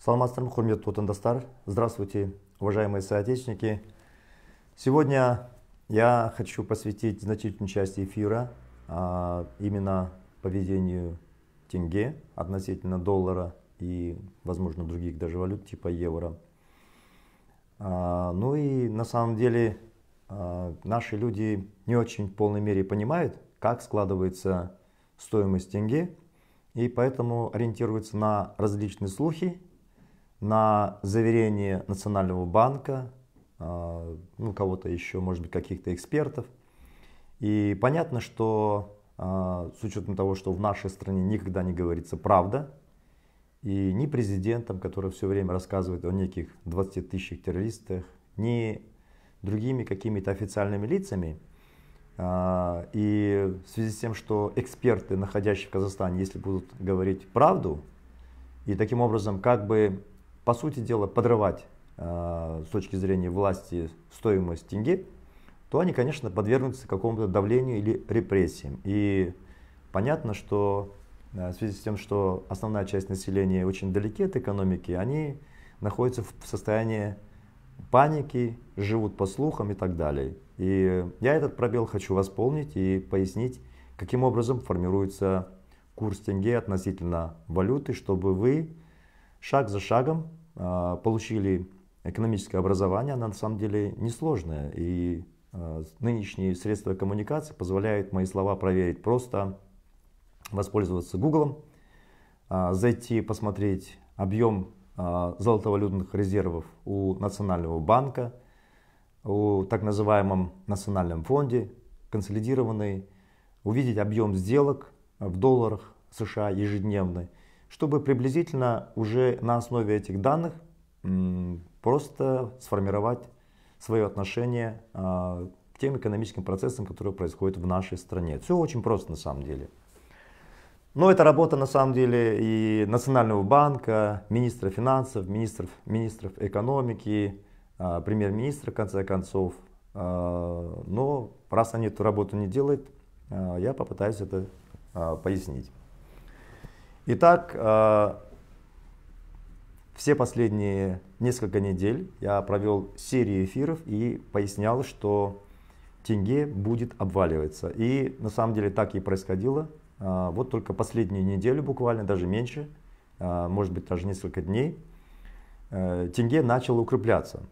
Саламатсыздар ма құрметті отандастар здравствуйте уважаемые соотечественники сегодня я хочу посвятить значительную часть эфира а, именно поведению тенге относительно доллара и возможно других даже валют типа евро а, ну и на самом деле а, наши люди не очень в полной мере понимают как складывается стоимость тенге и поэтому ориентируются на различные слухи на заверение Национального банка, а, ну, кого-то еще, может быть, каких-то экспертов. И понятно, что а, с учетом того, что в нашей стране никогда не говорится правда, и ни президентом, который все время рассказывает о неких 20 тысячах террористах, ни другими какими-то официальными лицами. А, и в связи с тем, что эксперты, находящиеся в Казахстане, если будут говорить правду, и таким образом как бы по сути дела, подрывать э, с точки зрения власти стоимость тенге, то они, конечно, подвергнутся какому-то давлению или репрессиям. И понятно, что э, в связи с тем, что основная часть населения очень далеки от экономики, они находятся в состоянии паники, живут по слухам и так далее. И я этот пробел хочу восполнить и пояснить, каким образом формируется курс тенге относительно валюты, чтобы вы шаг за шагом а, получили экономическое образование, оно на самом деле несложное. И а, нынешние средства коммуникации позволяют мои слова проверить просто воспользоваться Гуглом, а, зайти посмотреть объем золотовалютных резервов у Национального банка, у так называемом Национальном фонде, консолидированный, увидеть объем сделок в долларах США ежедневный, чтобы приблизительно уже на основе этих данных просто сформировать свое отношение а, к тем экономическим процессам, которые происходят в нашей стране. Все очень просто на самом деле. Но это работа на самом деле и Национального банка, министра финансов, министров, министров экономики, а, премьер-министра в конце концов. А, но раз они эту работу не делают, я попытаюсь это пояснить. Итак, э, все последние несколько недель я провел серию эфиров и пояснял, что тенге будет обваливаться. И на самом деле так и происходило. Э, вот только последнюю неделю буквально, даже меньше, э, может быть даже несколько дней, тенге начал укрепляться.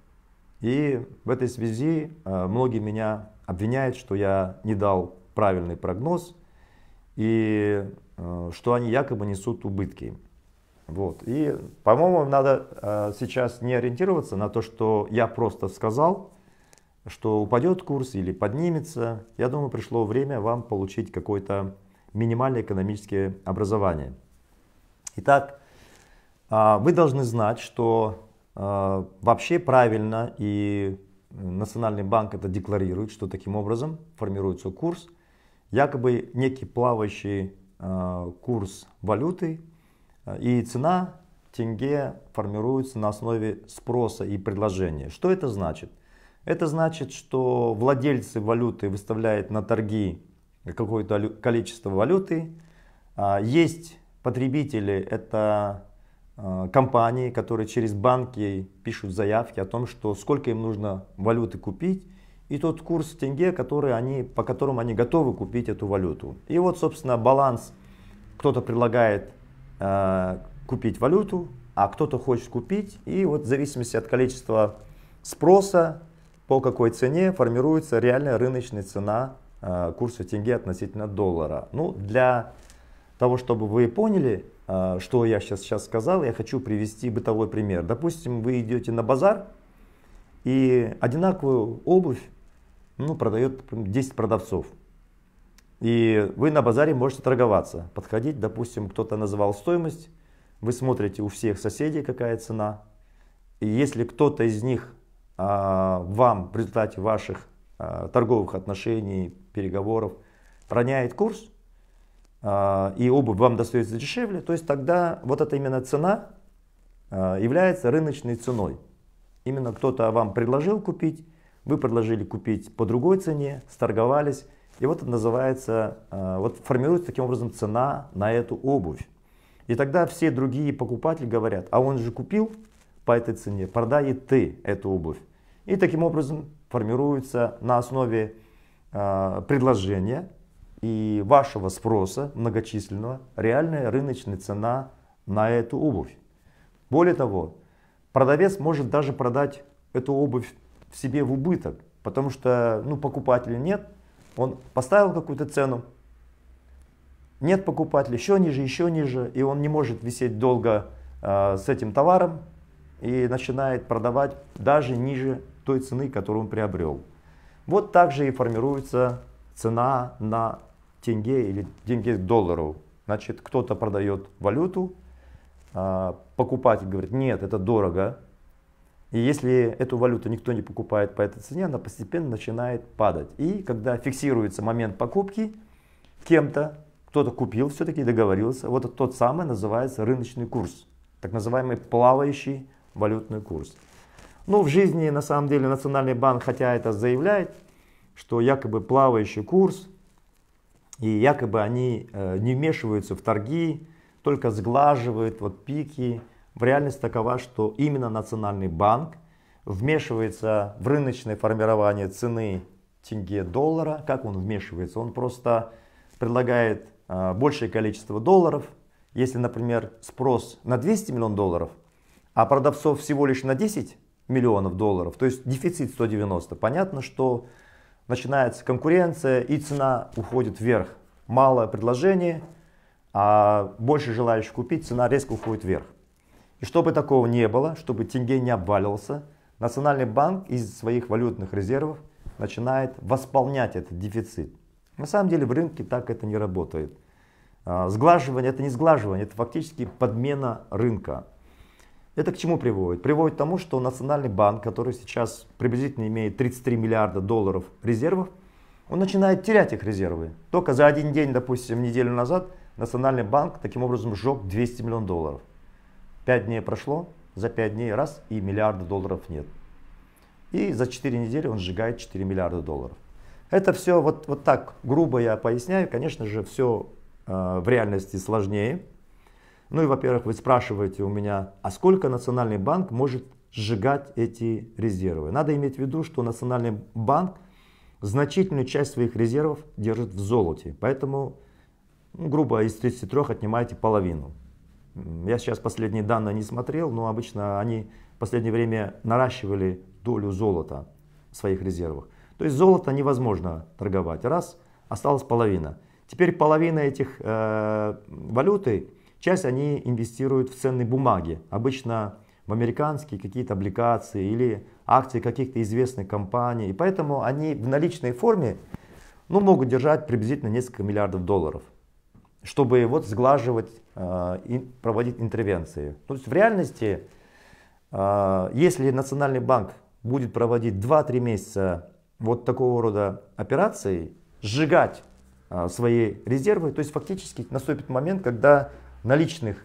И в этой связи многие меня обвиняют, что я не дал правильный прогноз. И Э, что они якобы несут убытки. Вот. И, по-моему, надо э, сейчас не ориентироваться на то, что я просто сказал, что упадет курс или поднимется. Я думаю, пришло время вам получить какое-то минимальное экономическое образование. Итак, э, вы должны знать, что вообще правильно и Национальный банк это декларирует, что таким образом формируется курс. Якобы некий плавающий Э, курс валюты, э, и цена тенге формируется на основе спроса и предложения. Что это значит? Это значит, что владельцы валюты выставляют на торги какое-то количество валюты. А, есть потребители, это э, компании, которые через банки пишут заявки о том, что сколько им нужно валюты купить и тот курс тенге, который они, по которому они готовы купить эту валюту. И вот, собственно, баланс. Кто-то предлагает э, купить валюту, а кто-то хочет купить. И вот в зависимости от количества спроса, по какой цене формируется реальная рыночная цена э, курса тенге относительно доллара. Ну, для того, чтобы вы поняли, э, что я сейчас, сейчас сказал, я хочу привести бытовой пример. Допустим, вы идете на базар, и одинаковую обувь ну, продает 10 продавцов. И вы на базаре можете торговаться, подходить, допустим, кто-то называл стоимость, вы смотрите у всех соседей, какая цена. И если кто-то из них а, вам в результате ваших а, торговых отношений, переговоров роняет курс, а, и обувь вам достается дешевле, то есть тогда вот эта именно цена а, является рыночной ценой. Именно кто-то вам предложил купить, вы предложили купить по другой цене, сторговались, и вот это называется, э, вот формируется таким образом цена на эту обувь. И тогда все другие покупатели говорят, а он же купил по этой цене, продай и ты эту обувь. И таким образом формируется на основе э, предложения и вашего спроса многочисленного реальная рыночная цена на эту обувь. Более того, продавец может даже продать эту обувь в себе в убыток, потому что ну, покупателя нет, он поставил какую-то цену, нет покупателя, еще ниже, еще ниже, и он не может висеть долго э, с этим товаром и начинает продавать даже ниже той цены, которую он приобрел. Вот так же и формируется цена на тенге или деньги к доллару. Значит, кто-то продает валюту, а, покупатель говорит, нет, это дорого, и если эту валюту никто не покупает по этой цене, она постепенно начинает падать. И когда фиксируется момент покупки кем-то, кто-то купил все-таки, договорился, вот тот самый называется рыночный курс, так называемый плавающий валютный курс. Ну, в жизни, на самом деле, Национальный банк, хотя это заявляет, что якобы плавающий курс, и якобы они э, не вмешиваются в торги, только сглаживают вот пики, в реальность такова, что именно Национальный банк вмешивается в рыночное формирование цены тенге-доллара. Как он вмешивается? Он просто предлагает а, большее количество долларов. Если, например, спрос на 200 миллионов долларов, а продавцов всего лишь на 10 миллионов долларов, то есть дефицит 190, понятно, что начинается конкуренция и цена уходит вверх. Малое предложение, а больше желающих купить, цена резко уходит вверх. И чтобы такого не было, чтобы тенге не обвалился, Национальный банк из своих валютных резервов начинает восполнять этот дефицит. На самом деле в рынке так это не работает. А, сглаживание это не сглаживание, это фактически подмена рынка. Это к чему приводит? Приводит к тому, что Национальный банк, который сейчас приблизительно имеет 33 миллиарда долларов резервов, он начинает терять их резервы. Только за один день, допустим, неделю назад, Национальный банк таким образом сжег 200 миллионов долларов. Пять дней прошло, за пять дней раз и миллиарда долларов нет. И за 4 недели он сжигает 4 миллиарда долларов. Это все вот, вот так грубо я поясняю. Конечно же, все э, в реальности сложнее. Ну и, во-первых, вы спрашиваете у меня, а сколько Национальный банк может сжигать эти резервы? Надо иметь в виду, что Национальный банк значительную часть своих резервов держит в золоте. Поэтому, ну, грубо, из 33 отнимаете половину. Я сейчас последние данные не смотрел, но обычно они в последнее время наращивали долю золота в своих резервах. То есть золото невозможно торговать. Раз, осталась половина. Теперь половина этих э, валюты, часть они инвестируют в ценные бумаги. Обычно в американские какие-то облигации или акции каких-то известных компаний. И поэтому они в наличной форме ну, могут держать приблизительно несколько миллиардов долларов чтобы вот сглаживать э, и проводить интервенции. То есть в реальности, э, если Национальный банк будет проводить 2-3 месяца вот такого рода операций, сжигать э, свои резервы, то есть фактически наступит момент, когда наличных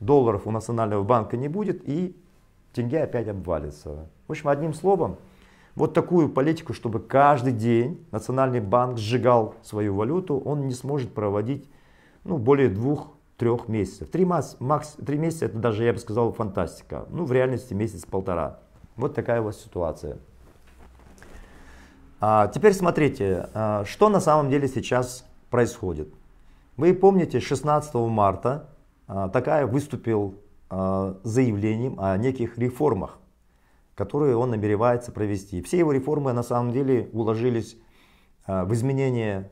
долларов у Национального банка не будет и тенге опять обвалится. В общем, одним словом, вот такую политику, чтобы каждый день Национальный банк сжигал свою валюту, он не сможет проводить ну, более двух-трех месяцев. Три, масс, макс, три месяца это даже, я бы сказал, фантастика. Ну, в реальности месяц-полтора. Вот такая у вас ситуация. А теперь смотрите, а, что на самом деле сейчас происходит. Вы помните, 16 марта а, Такая выступил а, заявлением о неких реформах, которые он намеревается провести. Все его реформы на самом деле уложились в изменение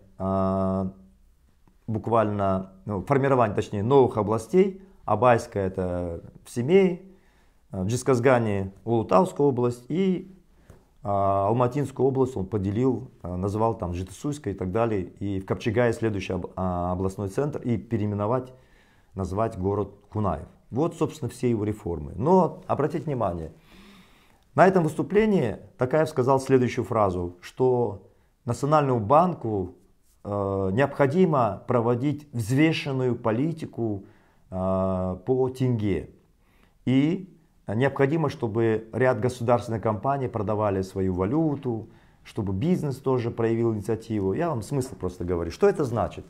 буквально ну, формирование, точнее, новых областей. Абайская это в Семей, в э, Джисказгане Улутавская область и а, Алматинскую область он поделил, а, назвал там Житасуйской и так далее. И в Копчегае следующий об, а, областной центр и переименовать, назвать город Кунаев. Вот, собственно, все его реформы. Но обратите внимание, на этом выступлении Такаев сказал следующую фразу, что Национальному банку Э, необходимо проводить взвешенную политику э, по тенге. И необходимо, чтобы ряд государственных компаний продавали свою валюту, чтобы бизнес тоже проявил инициативу. Я вам смысл просто говорю. Что это значит?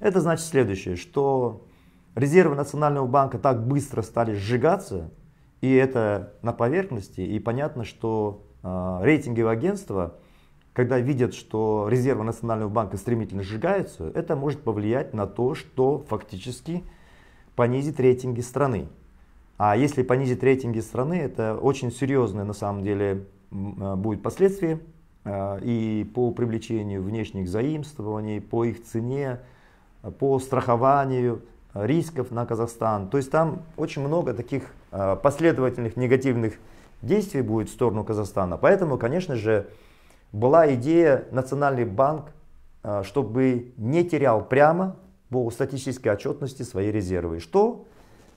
Это значит следующее, что резервы Национального банка так быстро стали сжигаться, и это на поверхности, и понятно, что э, рейтинговые агентства когда видят, что резервы Национального банка стремительно сжигаются, это может повлиять на то, что фактически понизит рейтинги страны. А если понизит рейтинги страны, это очень серьезное на самом деле э, будет последствия э, и по привлечению внешних заимствований, по их цене, э, по страхованию рисков на Казахстан. То есть там очень много таких последовательных негативных действий будет в сторону Казахстана. Поэтому, конечно же, была идея Национальный банк, э, чтобы не терял прямо по статистической отчетности свои резервы. Что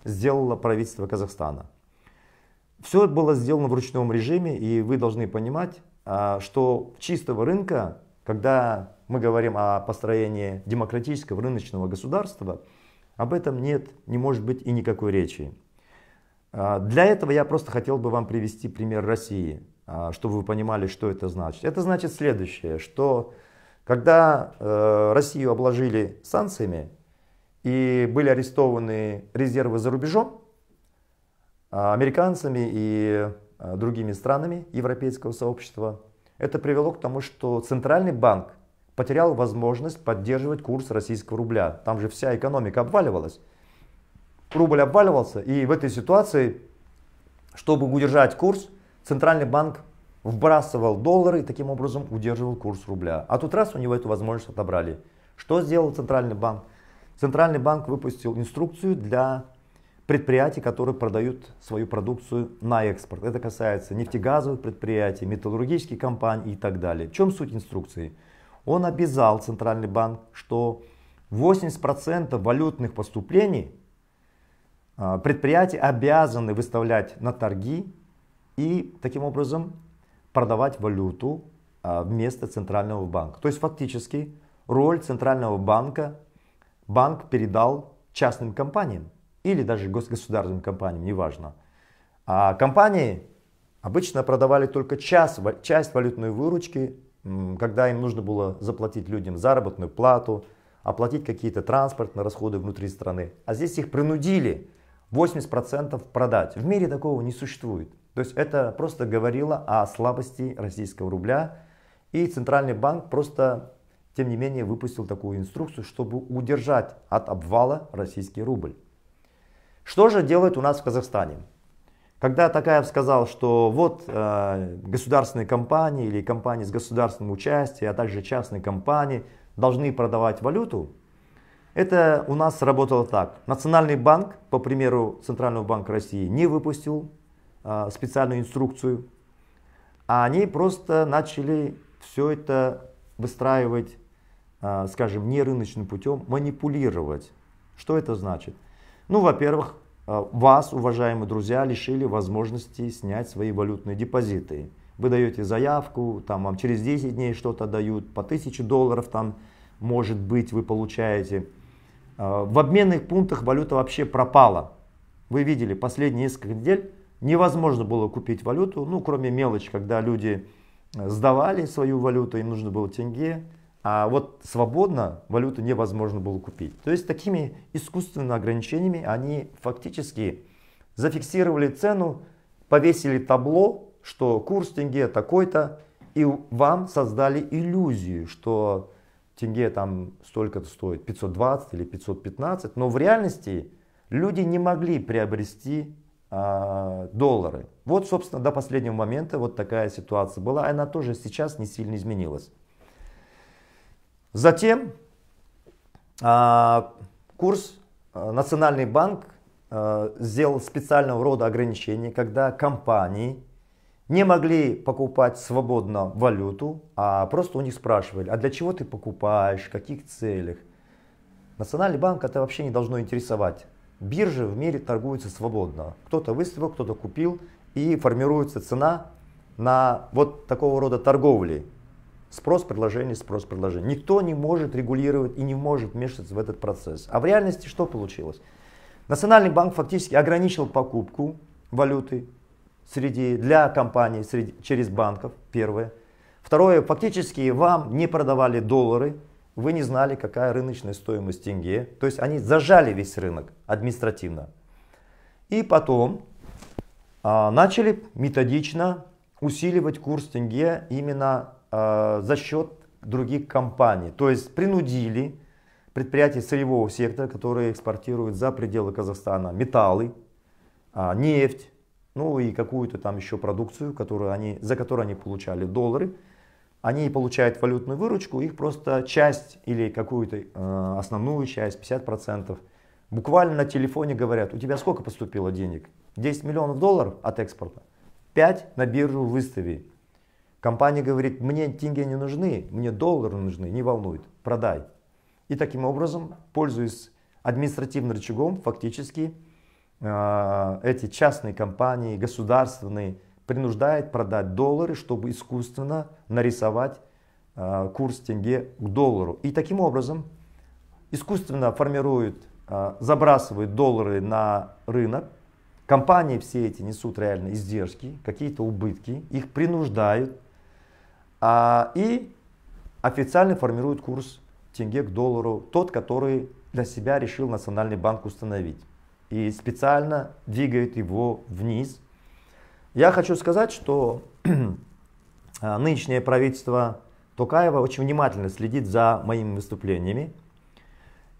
сделало правительство Казахстана? Все было сделано в ручном режиме, и вы должны понимать, э, что чистого рынка, когда мы говорим о построении демократического рыночного государства, об этом нет, не может быть и никакой речи. Э, для этого я просто хотел бы вам привести пример России. А, чтобы вы понимали, что это значит. Это значит следующее, что когда э, Россию обложили санкциями и были арестованы резервы за рубежом, а, американцами и а, другими странами европейского сообщества, это привело к тому, что Центральный банк потерял возможность поддерживать курс российского рубля. Там же вся экономика обваливалась. Рубль обваливался, и в этой ситуации, чтобы удержать курс, Центральный банк вбрасывал доллары и таким образом удерживал курс рубля. А тут раз у него эту возможность отобрали. Что сделал Центральный банк? Центральный банк выпустил инструкцию для предприятий, которые продают свою продукцию на экспорт. Это касается нефтегазовых предприятий, металлургических компаний и так далее. В чем суть инструкции? Он обязал Центральный банк, что 80% валютных поступлений а, предприятия обязаны выставлять на торги и таким образом продавать валюту а, вместо центрального банка. То есть фактически роль центрального банка банк передал частным компаниям или даже государственным компаниям, неважно. А компании обычно продавали только часть, часть валютной выручки, когда им нужно было заплатить людям заработную плату, оплатить какие-то транспортные расходы внутри страны. А здесь их принудили 80% продать. В мире такого не существует. То есть это просто говорило о слабости российского рубля. И Центральный банк просто, тем не менее, выпустил такую инструкцию, чтобы удержать от обвала российский рубль. Что же делают у нас в Казахстане? Когда Такаев сказал, что вот э, государственные компании или компании с государственным участием, а также частные компании должны продавать валюту, это у нас работало так. Национальный банк, по примеру Центрального банка России, не выпустил а, специальную инструкцию, а они просто начали все это выстраивать, а, скажем, не рыночным путем, манипулировать. Что это значит? Ну, во-первых, а, вас, уважаемые друзья, лишили возможности снять свои валютные депозиты. Вы даете заявку, там вам через 10 дней что-то дают, по 1000 долларов там, может быть, вы получаете. В обменных пунктах валюта вообще пропала. Вы видели, последние несколько недель невозможно было купить валюту, ну, кроме мелочи, когда люди э, сдавали свою валюту, им нужно было тенге, а вот свободно валюту невозможно было купить. То есть такими искусственными ограничениями они фактически зафиксировали цену, повесили табло, что курс тенге такой-то, и вам создали иллюзию, что тенге там столько-то стоит, 520 или 515, но в реальности люди не могли приобрести а, доллары. Вот, собственно, до последнего момента вот такая ситуация была. Она тоже сейчас не сильно изменилась. Затем а, курс а, Национальный банк сделал специального рода ограничения, когда компании не могли покупать свободно валюту, а просто у них спрашивали, а для чего ты покупаешь, в каких целях. Национальный банк это вообще не должно интересовать биржи в мире торгуются свободно. Кто-то выставил, кто-то купил, и формируется цена на вот такого рода торговли. Спрос, предложение, спрос, предложение. Никто не может регулировать и не может вмешиваться в этот процесс. А в реальности что получилось? Национальный банк фактически ограничил покупку валюты среди, для компаний среди, через банков, первое. Второе, фактически вам не продавали доллары, вы не знали, какая рыночная стоимость тенге. То есть они зажали весь рынок административно. И потом а, начали методично усиливать курс тенге именно а, за счет других компаний. То есть принудили предприятия сырьевого сектора, которые экспортируют за пределы Казахстана металлы, а, нефть, ну и какую-то там еще продукцию, которую они, за которую они получали доллары, они получают валютную выручку, их просто часть или какую-то э, основную часть, 50%, буквально на телефоне говорят, у тебя сколько поступило денег? 10 миллионов долларов от экспорта, 5 на биржу выстави. Компания говорит, мне деньги не нужны, мне доллары нужны, не волнует, продай. И таким образом, пользуясь административным рычагом, фактически э, эти частные компании, государственные, принуждает продать доллары, чтобы искусственно нарисовать а, курс тенге к доллару. И таким образом искусственно формируют, а, забрасывают доллары на рынок. Компании все эти несут реально издержки, какие-то убытки, их принуждают. А, и официально формируют курс тенге к доллару, тот, который для себя решил Национальный банк установить. И специально двигают его вниз – я хочу сказать, что а, нынешнее правительство Тукаева очень внимательно следит за моими выступлениями.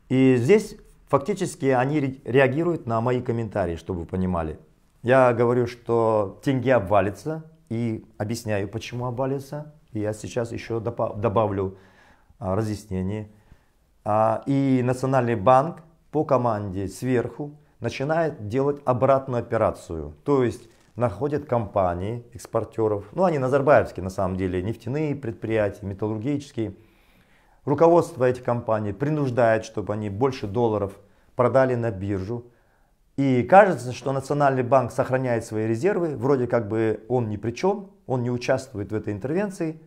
И здесь фактически они реагируют на мои комментарии, чтобы вы понимали. Я говорю, что тенге обвалится, и объясняю, почему обвалится. И я сейчас еще добавлю а, разъяснение. А, и Национальный банк по команде сверху начинает делать обратную операцию. То есть находят компании экспортеров, ну они назарбаевские на самом деле, нефтяные предприятия, металлургические. Руководство этих компаний принуждает, чтобы они больше долларов продали на биржу. И кажется, что Национальный банк сохраняет свои резервы, вроде как бы он ни при чем, он не участвует в этой интервенции,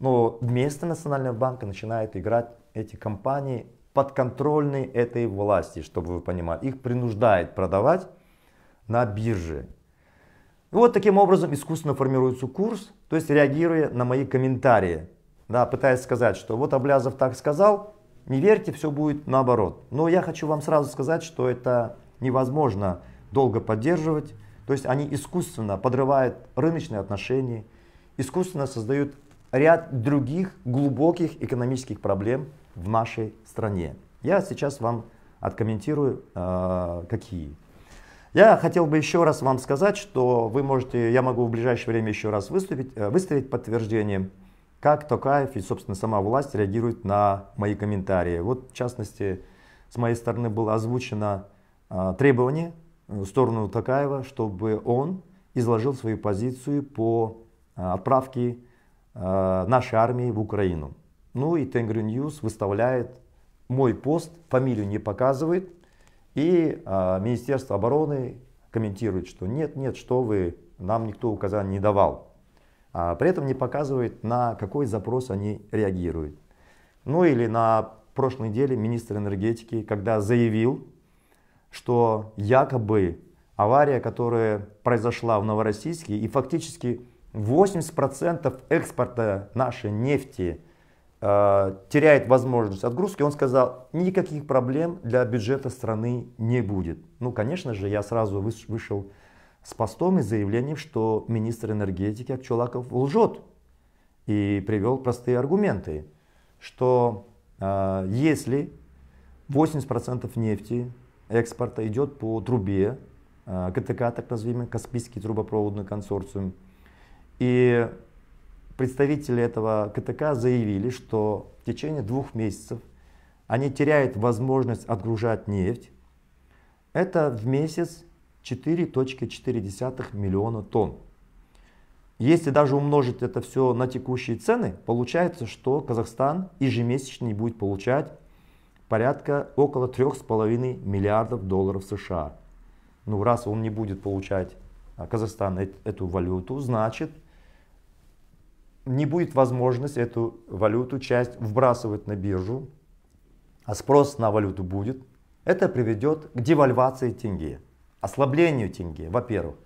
но вместо Национального банка начинают играть эти компании подконтрольные этой власти, чтобы вы понимали. Их принуждает продавать на бирже. И вот таким образом искусственно формируется курс, то есть реагируя на мои комментарии, да, пытаясь сказать, что вот Аблязов так сказал, не верьте, все будет наоборот. Но я хочу вам сразу сказать, что это невозможно долго поддерживать, то есть они искусственно подрывают рыночные отношения, искусственно создают ряд других глубоких экономических проблем в нашей стране. Я сейчас вам откомментирую, э, какие. Я хотел бы еще раз вам сказать, что вы можете, я могу в ближайшее время еще раз выступить, э, выставить подтверждение, как Токаев и, собственно, сама власть реагирует на мои комментарии. Вот, в частности, с моей стороны было озвучено э, требование в сторону Токаева, чтобы он изложил свою позицию по э, отправке нашей армии в Украину. Ну и Тенгри Ньюс выставляет мой пост, фамилию не показывает, и а, Министерство обороны комментирует, что нет, нет, что вы, нам никто указаний не давал. А при этом не показывает, на какой запрос они реагируют. Ну или на прошлой неделе министр энергетики, когда заявил, что якобы авария, которая произошла в Новороссийске, и фактически 80% экспорта нашей нефти Э, теряет возможность отгрузки, он сказал, никаких проблем для бюджета страны не будет. Ну, конечно же, я сразу вышел с постом и заявлением, что министр энергетики Акчулаков лжет и привел простые аргументы, что э, если 80% нефти экспорта идет по трубе, э, КТК, так называемый Каспийский трубопроводный консорциум, и представители этого КТК заявили, что в течение двух месяцев они теряют возможность отгружать нефть. Это в месяц 4.4 миллиона тонн. Если даже умножить это все на текущие цены, получается, что Казахстан ежемесячно будет получать порядка около 3,5 миллиардов долларов США. Ну, раз он не будет получать а, Казахстан эту валюту, значит, не будет возможность эту валюту, часть вбрасывать на биржу, а спрос на валюту будет, это приведет к девальвации тенге, ослаблению тенге, во-первых.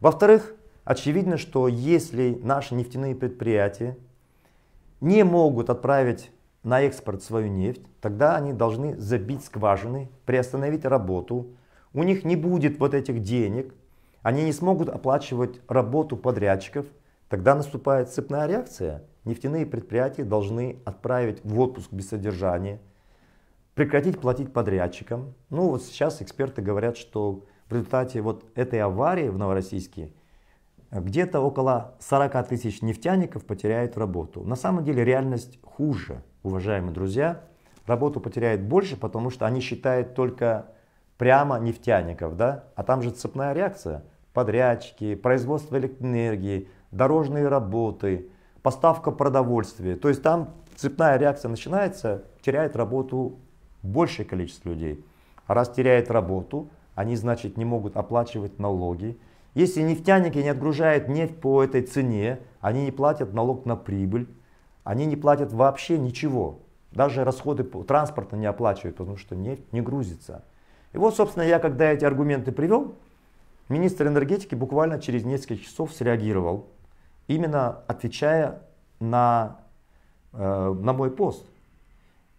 Во-вторых, очевидно, что если наши нефтяные предприятия не могут отправить на экспорт свою нефть, тогда они должны забить скважины, приостановить работу. У них не будет вот этих денег, они не смогут оплачивать работу подрядчиков – Тогда наступает цепная реакция. Нефтяные предприятия должны отправить в отпуск без содержания, прекратить платить подрядчикам. Ну вот сейчас эксперты говорят, что в результате вот этой аварии в Новороссийске где-то около 40 тысяч нефтяников потеряют работу. На самом деле реальность хуже, уважаемые друзья. Работу потеряют больше, потому что они считают только прямо нефтяников, да? А там же цепная реакция. Подрядчики, производство электроэнергии, дорожные работы, поставка продовольствия. То есть там цепная реакция начинается, теряет работу большее количество людей. А раз теряет работу, они, значит, не могут оплачивать налоги. Если нефтяники не отгружают нефть по этой цене, они не платят налог на прибыль, они не платят вообще ничего. Даже расходы транспорта не оплачивают, потому что нефть не грузится. И вот, собственно, я когда эти аргументы привел, министр энергетики буквально через несколько часов среагировал именно отвечая на, э, на мой пост.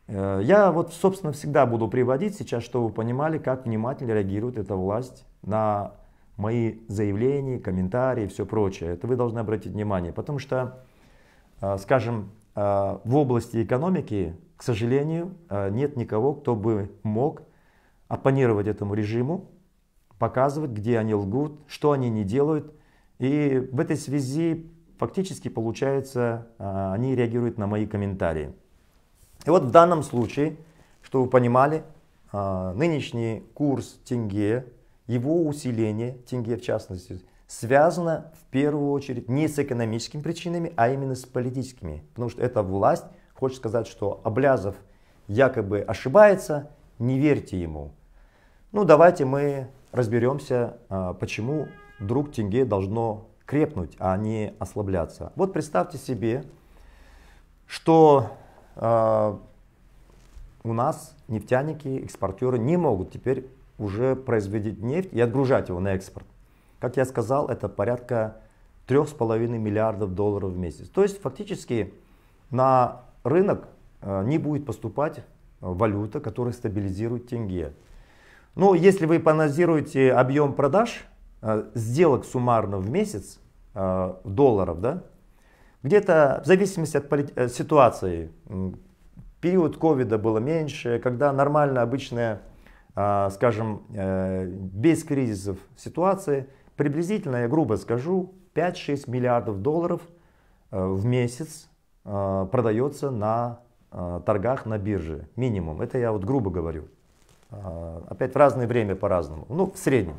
Э, я вот, собственно, всегда буду приводить сейчас, чтобы вы понимали, как внимательно реагирует эта власть на мои заявления, комментарии и все прочее. Это вы должны обратить внимание, потому что, э, скажем, в области экономики, к сожалению, нет никого, кто бы мог оппонировать этому режиму, показывать, где они лгут, что они не делают. И в этой связи фактически получается, а, они реагируют на мои комментарии. И вот в данном случае, чтобы вы понимали, а, нынешний курс тенге, его усиление, тенге в частности, связано в первую очередь не с экономическими причинами, а именно с политическими. Потому что эта власть хочет сказать, что Облязов якобы ошибается, не верьте ему. Ну давайте мы разберемся, а, почему вдруг тенге должно крепнуть, а не ослабляться. Вот представьте себе, что э, у нас нефтяники, экспортеры не могут теперь уже производить нефть и отгружать его на экспорт. Как я сказал, это порядка 3,5 миллиардов долларов в месяц. То есть фактически на рынок э, не будет поступать а, валюта, которая стабилизирует тенге. Но ну, если вы поанализируете объем продаж Э, сделок суммарно в месяц э, долларов, да, где-то в зависимости от э, ситуации, период ковида было меньше, когда нормально обычная, скажем, без кризисов ситуации, приблизительно, я грубо скажу, 5-6 миллиардов долларов в месяц продается на торгах на бирже. Минимум. Это я вот грубо говорю. Опять в разное время по-разному. Ну, в среднем.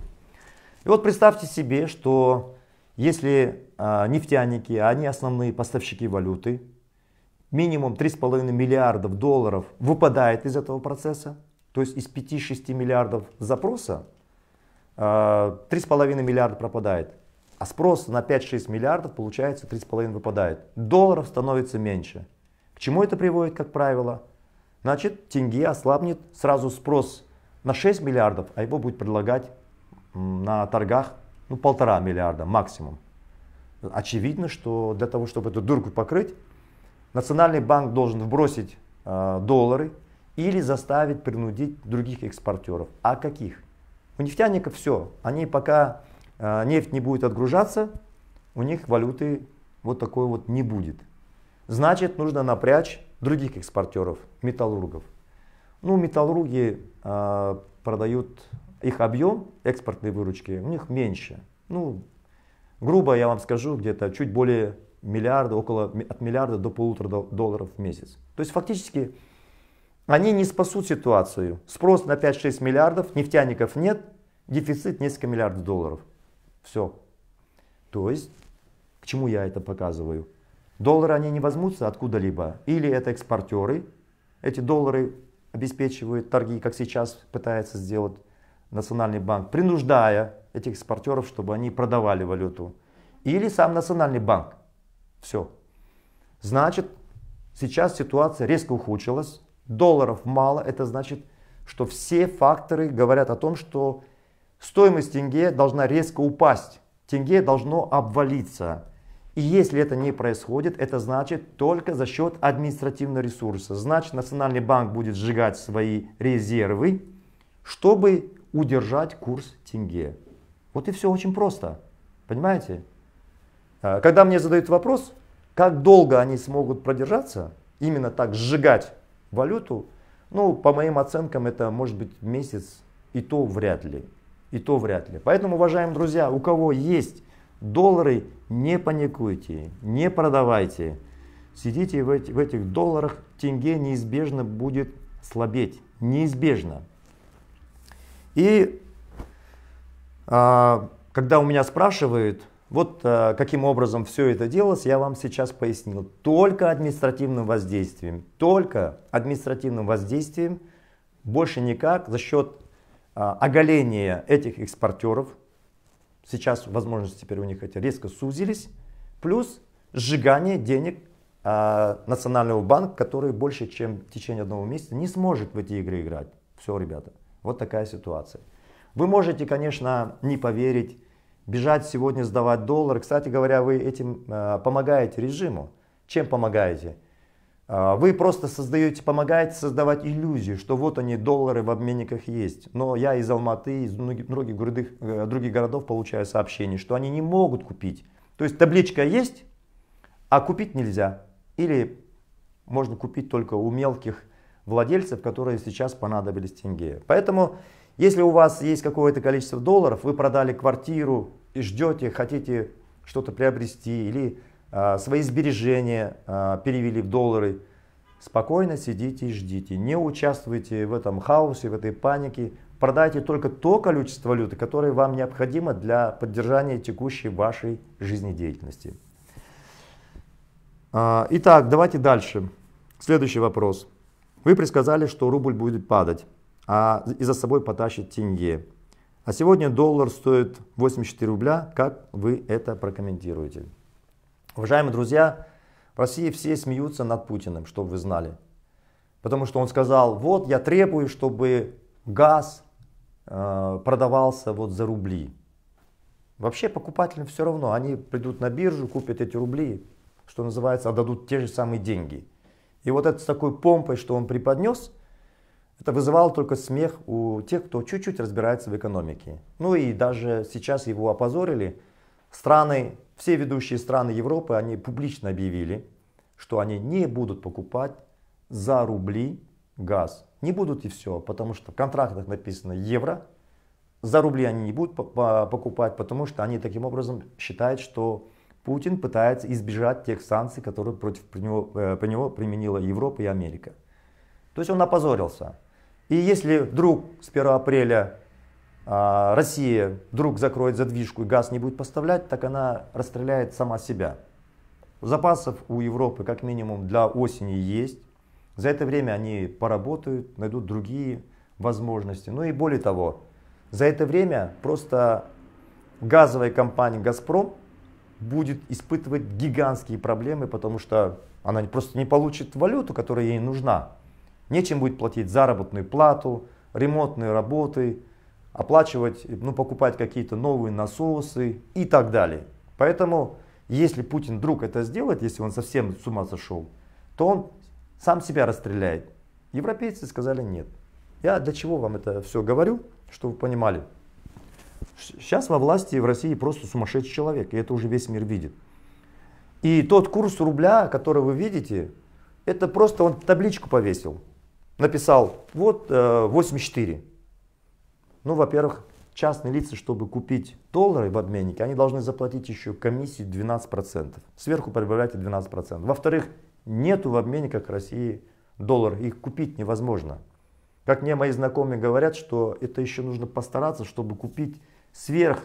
И вот представьте себе, что если а, нефтяники, а они основные поставщики валюты, минимум 3,5 миллиардов долларов выпадает из этого процесса, то есть из 5-6 миллиардов запроса 3,5 а, миллиарда пропадает, а спрос на 5-6 миллиардов, получается 3,5 выпадает. Долларов становится меньше. К чему это приводит, как правило? Значит, тенге ослабнет, сразу спрос на 6 миллиардов, а его будет предлагать на торгах ну, полтора миллиарда максимум. Очевидно, что для того, чтобы эту дырку покрыть, Национальный банк должен вбросить э, доллары или заставить принудить других экспортеров. А каких? У нефтяников все. Они пока э, нефть не будет отгружаться, у них валюты вот такой вот не будет. Значит, нужно напрячь других экспортеров, металлургов. Ну, металлурги э, продают их объем экспортной выручки у них меньше. Ну, грубо я вам скажу, где-то чуть более миллиарда, около от миллиарда до полутора долларов в месяц. То есть фактически они не спасут ситуацию. Спрос на 5-6 миллиардов, нефтяников нет, дефицит несколько миллиардов долларов. Все. То есть, к чему я это показываю? Доллары они не возьмутся откуда-либо. Или это экспортеры, эти доллары обеспечивают торги, как сейчас пытается сделать Национальный банк, принуждая этих экспортеров, чтобы они продавали валюту. Или сам Национальный банк. Все. Значит, сейчас ситуация резко ухудшилась, долларов мало, это значит, что все факторы говорят о том, что стоимость тенге должна резко упасть, тенге должно обвалиться. И если это не происходит, это значит только за счет административного ресурса. Значит, Национальный банк будет сжигать свои резервы, чтобы удержать курс тенге. Вот и все очень просто. Понимаете? А, когда мне задают вопрос, как долго они смогут продержаться, именно так сжигать валюту, ну, по моим оценкам, это может быть месяц, и то вряд ли. И то вряд ли. Поэтому, уважаемые друзья, у кого есть доллары, не паникуйте, не продавайте. Сидите в, эти, в этих долларах, тенге неизбежно будет слабеть. Неизбежно. И а, когда у меня спрашивают, вот а, каким образом все это делалось, я вам сейчас пояснил. Только административным воздействием, только административным воздействием, больше никак, за счет а, оголения этих экспортеров, сейчас возможности теперь у них эти резко сузились, плюс сжигание денег Национального банка, который больше, чем в течение одного месяца не сможет в эти игры играть. Все, ребята. Вот такая ситуация. Вы можете, конечно, не поверить, бежать сегодня сдавать доллар. Кстати говоря, вы этим э, помогаете режиму. Чем помогаете? Э, вы просто создаете, помогаете создавать иллюзию, что вот они, доллары в обменниках есть. Но я из Алматы, из многих других, э, других городов получаю сообщение, что они не могут купить. То есть табличка есть, а купить нельзя. Или можно купить только у мелких владельцев, которые сейчас понадобились тенге. Поэтому, если у вас есть какое-то количество долларов, вы продали квартиру и ждете, хотите что-то приобрести или а, свои сбережения а, перевели в доллары, спокойно сидите и ждите. Не участвуйте в этом хаосе, в этой панике. Продайте только то количество валюты, которое вам необходимо для поддержания текущей вашей жизнедеятельности. А, итак, давайте дальше. Следующий вопрос. Вы предсказали, что рубль будет падать, а и за собой потащит тенге. А сегодня доллар стоит 84 рубля. Как вы это прокомментируете? Уважаемые друзья, в России все смеются над Путиным, чтобы вы знали. Потому что он сказал, вот я требую, чтобы газ э, продавался вот за рубли. Вообще покупателям все равно, они придут на биржу, купят эти рубли, что называется, отдадут те же самые деньги. И вот это с такой помпой, что он преподнес, это вызывало только смех у тех, кто чуть-чуть разбирается в экономике. Ну и даже сейчас его опозорили. Страны, все ведущие страны Европы, они публично объявили, что они не будут покупать за рубли газ. Не будут и все, потому что в контрактах написано евро, за рубли они не будут покупать, потому что они таким образом считают, что Путин пытается избежать тех санкций, которые против него, э, по него применила Европа и Америка. То есть он опозорился. И если вдруг с 1 апреля а, Россия вдруг закроет задвижку и газ не будет поставлять, так она расстреляет сама себя. Запасов у Европы как минимум для осени есть. За это время они поработают, найдут другие возможности. Ну и более того, за это время просто газовая компания «Газпром» будет испытывать гигантские проблемы, потому что она просто не получит валюту, которая ей нужна. Нечем будет платить заработную плату, ремонтные работы, оплачивать, ну, покупать какие-то новые насосы и так далее. Поэтому, если Путин вдруг это сделает, если он совсем с ума сошел, то он сам себя расстреляет. Европейцы сказали нет. Я для чего вам это все говорю, чтобы вы понимали. Сейчас во власти в России просто сумасшедший человек, и это уже весь мир видит. И тот курс рубля, который вы видите, это просто он табличку повесил. Написал, вот 84. Э, ну, во-первых, частные лица, чтобы купить доллары в обменнике, они должны заплатить еще комиссию 12%. Сверху прибавляйте 12%. Во-вторых, нету в обменниках России доллар, их купить невозможно. Как мне мои знакомые говорят, что это еще нужно постараться, чтобы купить сверх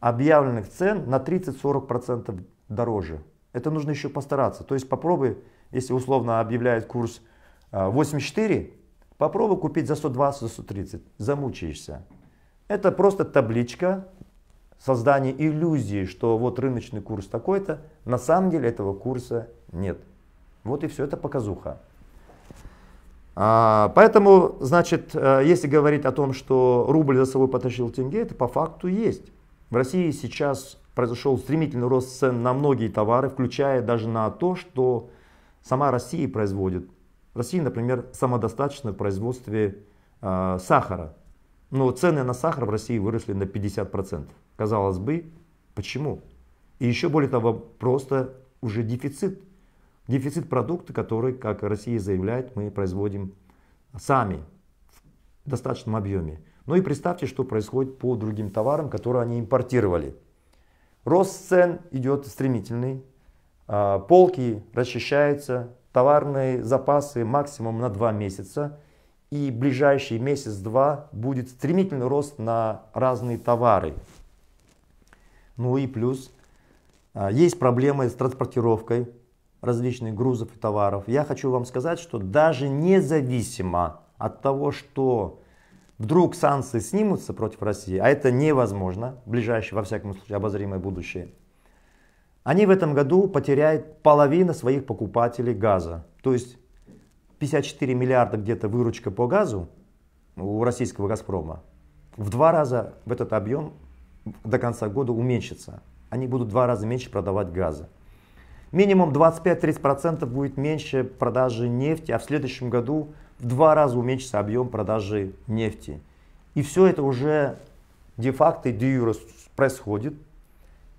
объявленных цен на 30-40% дороже. Это нужно еще постараться. То есть попробуй, если условно объявляет курс 84, а, попробуй купить за 120-130, за замучаешься. Это просто табличка создания иллюзии, что вот рыночный курс такой-то, на самом деле этого курса нет. Вот и все, это показуха. А, поэтому, значит, э, если говорить о том, что рубль за собой потащил тенге, это по факту есть. В России сейчас произошел стремительный рост цен на многие товары, включая даже на то, что сама Россия производит. Россия, например, самодостаточна в производстве э, сахара. Но цены на сахар в России выросли на 50%. Казалось бы, почему? И еще более того, просто уже дефицит Дефицит продукта, который, как Россия заявляет, мы производим сами в достаточном объеме. Ну и представьте, что происходит по другим товарам, которые они импортировали. Рост цен идет стремительный, а, полки расчищаются, товарные запасы максимум на 2 месяца, и ближайший месяц-два будет стремительный рост на разные товары. Ну и плюс, а, есть проблемы с транспортировкой, различных грузов и товаров, я хочу вам сказать, что даже независимо от того, что вдруг санкции снимутся против России, а это невозможно, в ближайшее, во всяком случае, обозримое будущее, они в этом году потеряют половину своих покупателей газа. То есть 54 миллиарда где-то выручка по газу у российского «Газпрома» в два раза в этот объем до конца года уменьшится. Они будут в два раза меньше продавать газа. Минимум 25-30% будет меньше продажи нефти, а в следующем году в два раза уменьшится объем продажи нефти. И все это уже де-факто и де-юре происходит.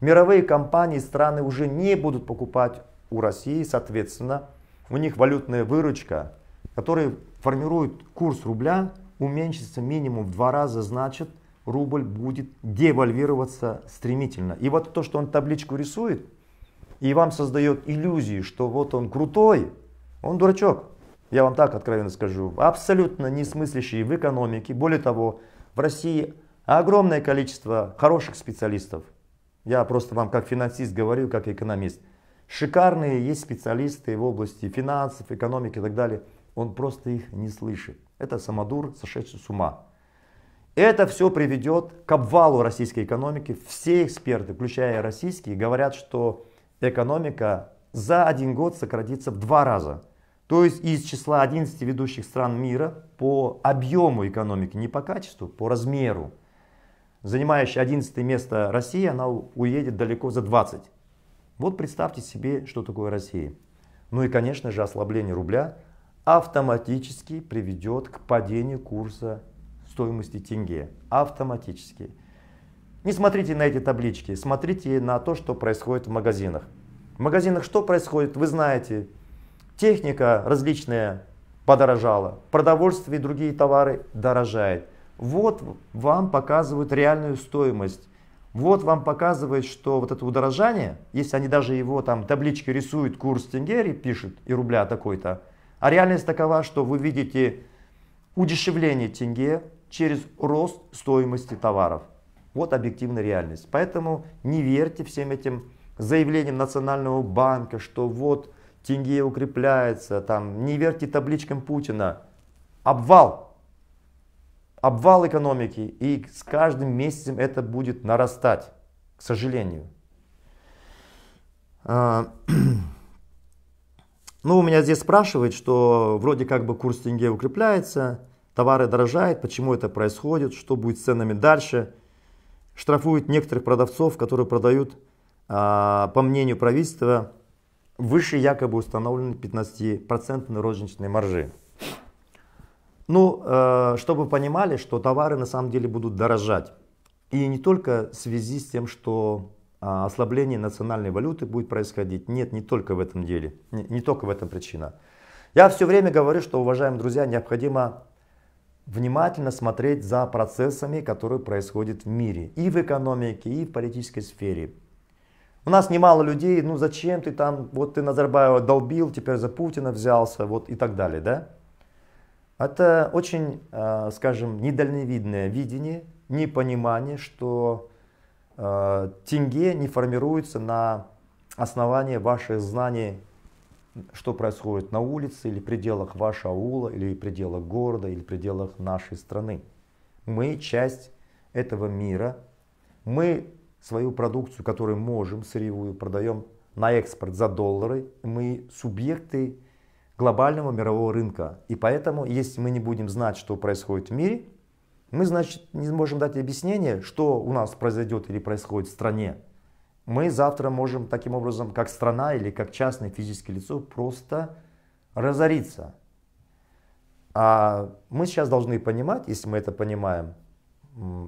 Мировые компании, страны уже не будут покупать у России, соответственно, у них валютная выручка, которая формирует курс рубля, уменьшится минимум в два раза, значит, рубль будет девальвироваться стремительно. И вот то, что он табличку рисует – и вам создает иллюзии, что вот он крутой, он дурачок. Я вам так откровенно скажу, абсолютно несмыслящий в экономике. Более того, в России огромное количество хороших специалистов. Я просто вам как финансист говорю, как экономист. Шикарные есть специалисты в области финансов, экономики и так далее. Он просто их не слышит. Это самодур, сошедший с ума. Это все приведет к обвалу российской экономики. Все эксперты, включая российские, говорят, что экономика за один год сократится в два раза. То есть из числа 11 ведущих стран мира по объему экономики, не по качеству, по размеру, занимающая 11 место Россия, она уедет далеко за 20. Вот представьте себе, что такое Россия. Ну и, конечно же, ослабление рубля автоматически приведет к падению курса стоимости тенге. Автоматически. Не смотрите на эти таблички, смотрите на то, что происходит в магазинах. В магазинах что происходит, вы знаете. Техника различная подорожала, продовольствие и другие товары дорожает. Вот вам показывают реальную стоимость. Вот вам показывает, что вот это удорожание, если они даже его там таблички рисуют, курс тенгери и пишет, и рубля такой-то, а реальность такова, что вы видите удешевление тенге через рост стоимости товаров. Вот объективная реальность. Поэтому не верьте всем этим заявлениям Национального банка, что вот тенге укрепляется, там, не верьте табличкам Путина. Обвал. Обвал экономики. И с каждым месяцем это будет нарастать, к сожалению. А, ну, у меня здесь спрашивают, что вроде как бы курс тенге укрепляется, товары дорожают, почему это происходит, что будет с ценами дальше штрафуют некоторых продавцов, которые продают, а, по мнению правительства, выше якобы установленной 15% розничной маржи. Ну, э, чтобы понимали, что товары на самом деле будут дорожать. И не только в связи с тем, что а, ослабление национальной валюты будет происходить. Нет, не только в этом деле, не только в этом причина. Я все время говорю, что, уважаемые друзья, необходимо внимательно смотреть за процессами, которые происходят в мире, и в экономике, и в политической сфере. У нас немало людей, ну зачем ты там, вот ты Назарбаева долбил, теперь за Путина взялся, вот и так далее, да? Это очень, э, скажем, недальновидное видение, непонимание, что э, тенге не формируется на основании ваших знаний что происходит на улице или пределах вашего аула, или пределах города, или пределах нашей страны. Мы часть этого мира. Мы свою продукцию, которую можем, сырьевую, продаем на экспорт за доллары. Мы субъекты глобального мирового рынка. И поэтому, если мы не будем знать, что происходит в мире, мы, значит, не сможем дать объяснение, что у нас произойдет или происходит в стране мы завтра можем таким образом, как страна или как частное физическое лицо, просто разориться. А мы сейчас должны понимать, если мы это понимаем,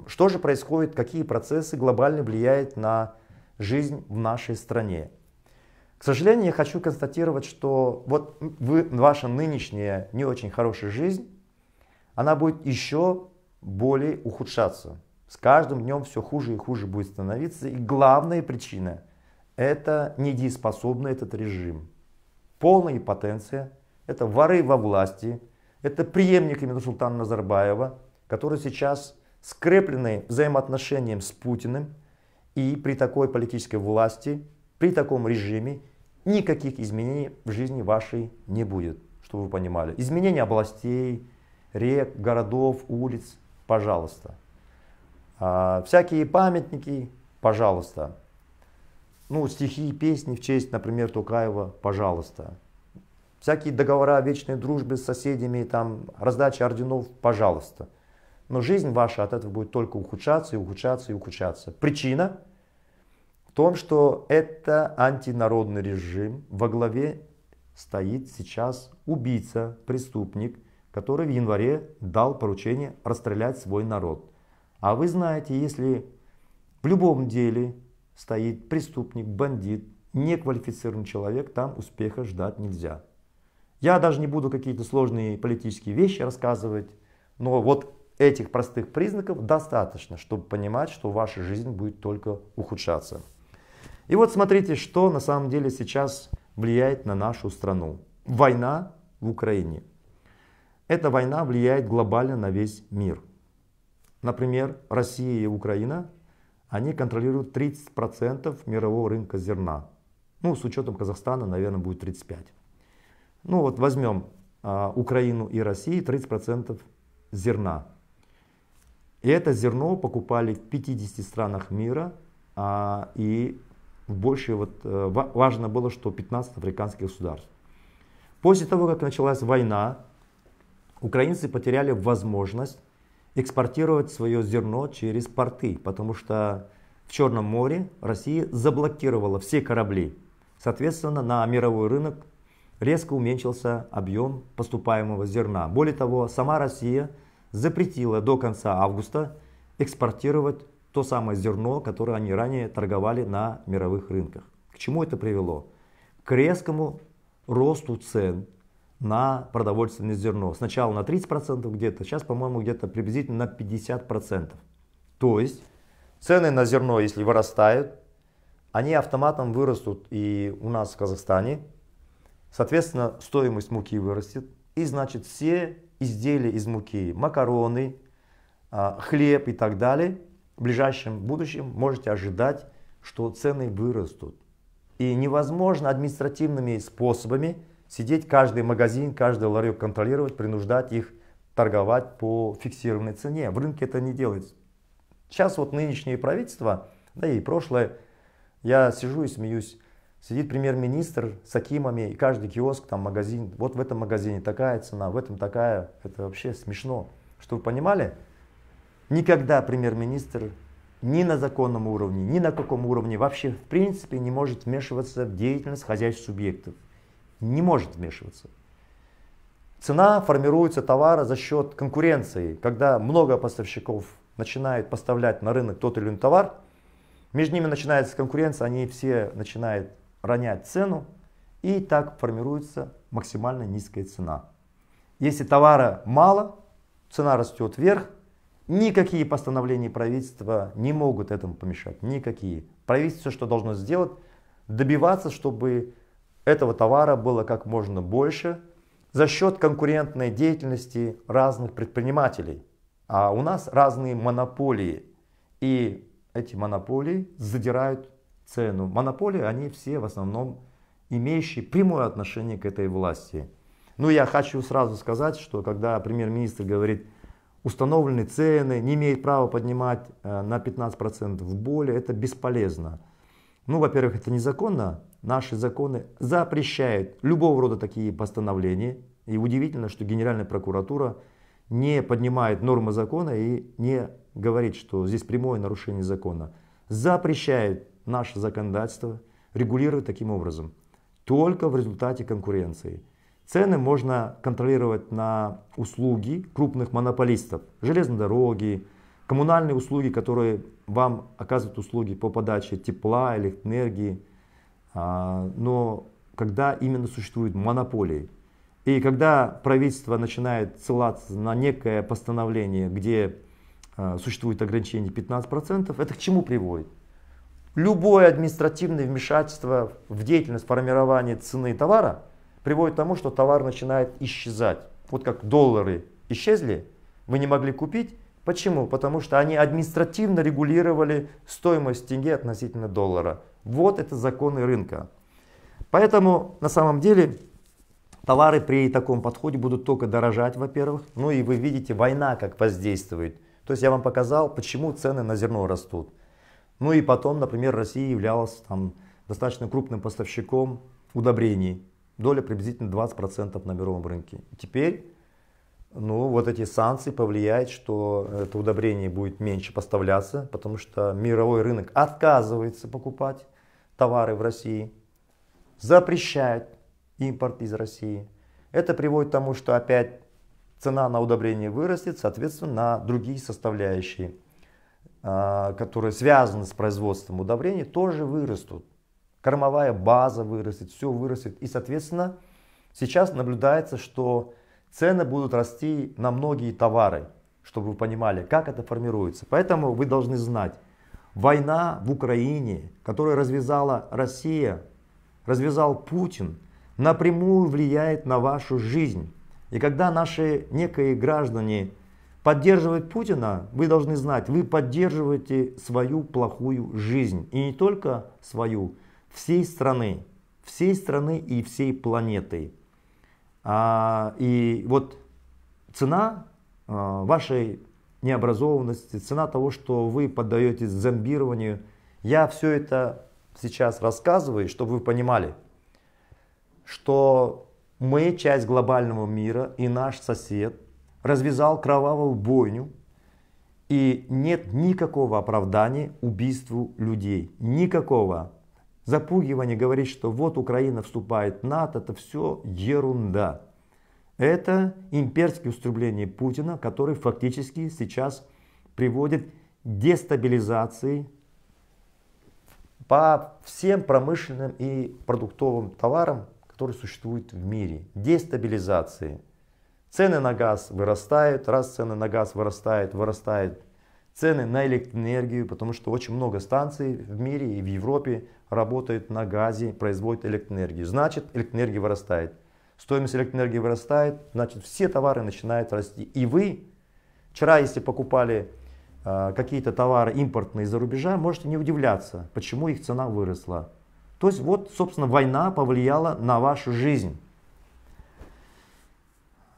что же происходит, какие процессы глобально влияют на жизнь в нашей стране. К сожалению, я хочу констатировать, что вот вы, ваша нынешняя не очень хорошая жизнь, она будет еще более ухудшаться. С каждым днем все хуже и хуже будет становиться. И главная причина – это недееспособный этот режим. Полная потенция, это воры во власти, это преемник преемники Султана Назарбаева, который сейчас скреплены взаимоотношением с Путиным. И при такой политической власти, при таком режиме никаких изменений в жизни вашей не будет, чтобы вы понимали. Изменения областей, рек, городов, улиц, пожалуйста. А, всякие памятники, пожалуйста. Ну, стихи и песни в честь, например, Тукаева, пожалуйста. Всякие договора о вечной дружбе с соседями, там, раздача орденов, пожалуйста. Но жизнь ваша от этого будет только ухудшаться и ухудшаться и ухудшаться. Причина в том, что это антинародный режим. Во главе стоит сейчас убийца, преступник, который в январе дал поручение расстрелять свой народ. А вы знаете, если в любом деле стоит преступник, бандит, неквалифицированный человек, там успеха ждать нельзя. Я даже не буду какие-то сложные политические вещи рассказывать, но вот этих простых признаков достаточно, чтобы понимать, что ваша жизнь будет только ухудшаться. И вот смотрите, что на самом деле сейчас влияет на нашу страну. Война в Украине. Эта война влияет глобально на весь мир. Например, Россия и Украина, они контролируют 30% мирового рынка зерна. Ну, с учетом Казахстана, наверное, будет 35%. Ну вот возьмем а, Украину и Россию, 30% зерна. И это зерно покупали в 50 странах мира, а, и больше вот, а, важно было, что 15 африканских государств. После того, как началась война, украинцы потеряли возможность экспортировать свое зерно через порты, потому что в Черном море Россия заблокировала все корабли. Соответственно, на мировой рынок резко уменьшился объем поступаемого зерна. Более того, сама Россия запретила до конца августа экспортировать то самое зерно, которое они ранее торговали на мировых рынках. К чему это привело? К резкому росту цен на продовольственное зерно. Сначала на 30% где-то, сейчас, по-моему, где-то приблизительно на 50%. То есть цены на зерно, если вырастают, они автоматом вырастут и у нас в Казахстане. Соответственно, стоимость муки вырастет. И значит, все изделия из муки, макароны, а, хлеб и так далее, в ближайшем будущем можете ожидать, что цены вырастут. И невозможно административными способами сидеть каждый магазин, каждый ларек контролировать, принуждать их торговать по фиксированной цене. В рынке это не делается. Сейчас вот нынешнее правительство, да и прошлое, я сижу и смеюсь, сидит премьер-министр с акимами, и каждый киоск, там магазин, вот в этом магазине такая цена, в этом такая, это вообще смешно. Что вы понимали? Никогда премьер-министр ни на законном уровне, ни на каком уровне вообще в принципе не может вмешиваться в деятельность хозяйств субъектов не может вмешиваться. Цена формируется товара за счет конкуренции. Когда много поставщиков начинают поставлять на рынок тот или иной товар, между ними начинается конкуренция, они все начинают ронять цену, и так формируется максимально низкая цена. Если товара мало, цена растет вверх, никакие постановления правительства не могут этому помешать, никакие. Правительство что должно сделать? Добиваться, чтобы этого товара было как можно больше за счет конкурентной деятельности разных предпринимателей. А у нас разные монополии. И эти монополии задирают цену. Монополии, они все в основном имеющие прямое отношение к этой власти. Ну, я хочу сразу сказать, что когда премьер-министр говорит, установлены цены, не имеет права поднимать э, на 15% более, это бесполезно. Ну, во-первых, это незаконно, наши законы запрещают любого рода такие постановления. И удивительно, что Генеральная прокуратура не поднимает нормы закона и не говорит, что здесь прямое нарушение закона. Запрещает наше законодательство регулировать таким образом. Только в результате конкуренции. Цены можно контролировать на услуги крупных монополистов. Железные дороги, коммунальные услуги, которые вам оказывают услуги по подаче тепла, электроэнергии, а, но когда именно существуют монополии, и когда правительство начинает ссылаться на некое постановление, где а, существует ограничение 15%, это к чему приводит? Любое административное вмешательство в деятельность формирования цены товара приводит к тому, что товар начинает исчезать. Вот как доллары исчезли, вы не могли купить. Почему? Потому что они административно регулировали стоимость тенге относительно доллара. Вот это законы рынка. Поэтому на самом деле товары при таком подходе будут только дорожать, во-первых. Ну и вы видите, война как воздействует. То есть я вам показал, почему цены на зерно растут. Ну и потом, например, Россия являлась там, достаточно крупным поставщиком удобрений. Доля приблизительно 20% на мировом рынке. Теперь ну, вот эти санкции повлияют, что это удобрение будет меньше поставляться, потому что мировой рынок отказывается покупать товары в России, запрещает импорт из России. Это приводит к тому, что опять цена на удобрение вырастет, соответственно, на другие составляющие, а, которые связаны с производством удобрений, тоже вырастут. Кормовая база вырастет, все вырастет. И, соответственно, сейчас наблюдается, что цены будут расти на многие товары, чтобы вы понимали, как это формируется. Поэтому вы должны знать, война в Украине, которую развязала Россия, развязал Путин, напрямую влияет на вашу жизнь. И когда наши некие граждане поддерживают Путина, вы должны знать, вы поддерживаете свою плохую жизнь. И не только свою, всей страны, всей страны и всей планеты. А, и вот цена а, вашей необразованности, цена того, что вы поддаетесь зомбированию. Я все это сейчас рассказываю, чтобы вы понимали, что мы часть глобального мира и наш сосед развязал кровавую бойню, и нет никакого оправдания убийству людей. Никакого запугивание, говорить, что вот Украина вступает в НАТО, это все ерунда. Это имперские устремления Путина, которые фактически сейчас приводят к дестабилизации по всем промышленным и продуктовым товарам, которые существуют в мире. Дестабилизации. Цены на газ вырастают, раз цены на газ вырастают, вырастают цены на электроэнергию, потому что очень много станций в мире и в Европе работает на газе, производит электроэнергию. Значит, электроэнергия вырастает. Стоимость электроэнергии вырастает, значит, все товары начинают расти. И вы вчера, если покупали э, какие-то товары импортные из-за рубежа, можете не удивляться, почему их цена выросла. То есть вот, собственно, война повлияла на вашу жизнь.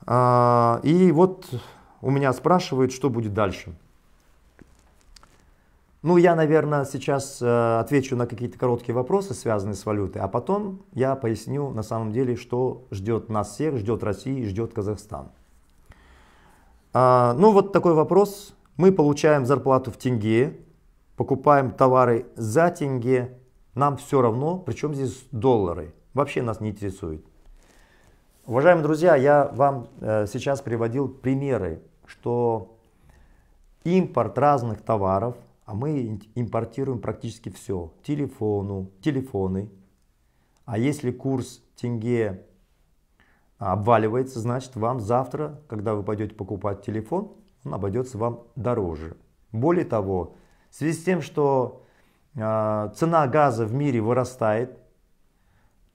А, и вот у меня спрашивают, что будет дальше. Ну, я, наверное, сейчас э, отвечу на какие-то короткие вопросы, связанные с валютой, а потом я поясню на самом деле, что ждет нас всех, ждет России, ждет Казахстан. А, ну, вот такой вопрос. Мы получаем зарплату в тенге, покупаем товары за тенге, нам все равно, причем здесь доллары. Вообще нас не интересует. Уважаемые друзья, я вам э, сейчас приводил примеры, что импорт разных товаров – а мы импортируем практически все. Телефону, телефоны. А если курс тенге а, обваливается, значит вам завтра, когда вы пойдете покупать телефон, он обойдется вам дороже. Более того, в связи с тем, что э, цена газа в мире вырастает,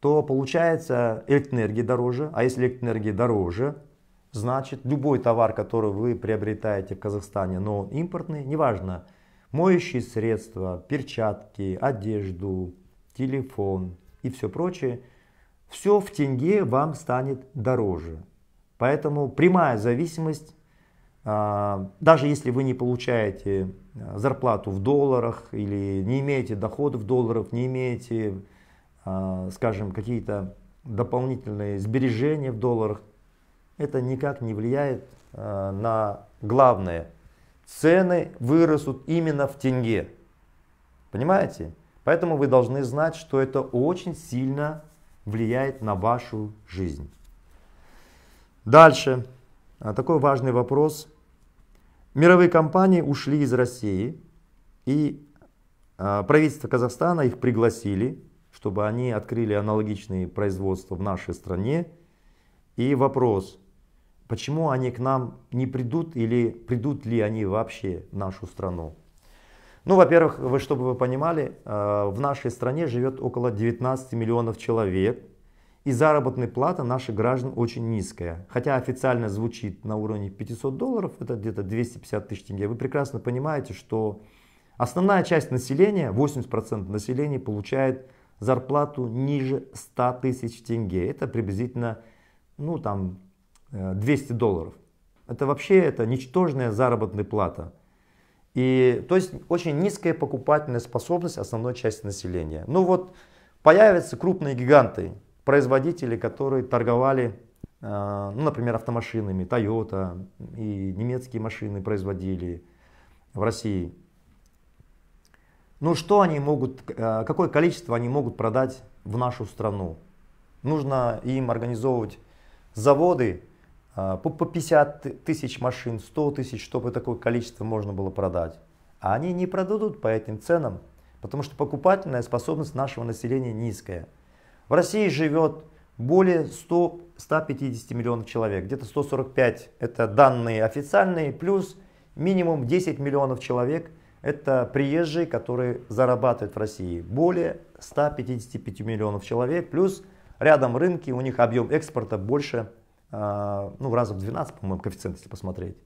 то получается электроэнергия дороже. А если электроэнергия дороже, значит любой товар, который вы приобретаете в Казахстане, но он импортный, неважно, моющие средства, перчатки, одежду, телефон и все прочее, все в тенге вам станет дороже. Поэтому прямая зависимость, а, даже если вы не получаете а, зарплату в долларах или не имеете доходов в долларах, не имеете, а, скажем, какие-то дополнительные сбережения в долларах, это никак не влияет на главное – цены вырастут именно в тенге. Понимаете? Поэтому вы должны знать, что это очень сильно влияет на вашу жизнь. Дальше. А, такой важный вопрос. Мировые компании ушли из России, и а, правительство Казахстана их пригласили, чтобы они открыли аналогичные производства в нашей стране. И вопрос, Почему они к нам не придут или придут ли они вообще в нашу страну? Ну, во-первых, вы, чтобы вы понимали, э, в нашей стране живет около 19 миллионов человек, и заработная плата наших граждан очень низкая. Хотя официально звучит на уровне 500 долларов, это где-то 250 тысяч тенге. Вы прекрасно понимаете, что основная часть населения, 80% населения получает зарплату ниже 100 тысяч тенге. Это приблизительно ну, там, 200 э, долларов. Это вообще это ничтожная заработная плата. И, то есть очень низкая покупательная способность основной части населения. Ну вот появятся крупные гиганты, производители, которые торговали, э, ну, например, автомашинами, Toyota и немецкие машины производили в России. Ну что они могут, э, какое количество они могут продать в нашу страну? Нужно им организовывать заводы, а, по 50 тысяч машин, 100 тысяч, чтобы такое количество можно было продать. А они не продадут по этим ценам, потому что покупательная способность нашего населения низкая. В России живет более 100, 150 миллионов человек, где-то 145 это данные официальные, плюс минимум 10 миллионов человек это приезжие, которые зарабатывают в России. Более 155 миллионов человек, плюс рядом рынки, у них объем экспорта больше а, ну, раза в 12, по-моему, коэффициент, если посмотреть,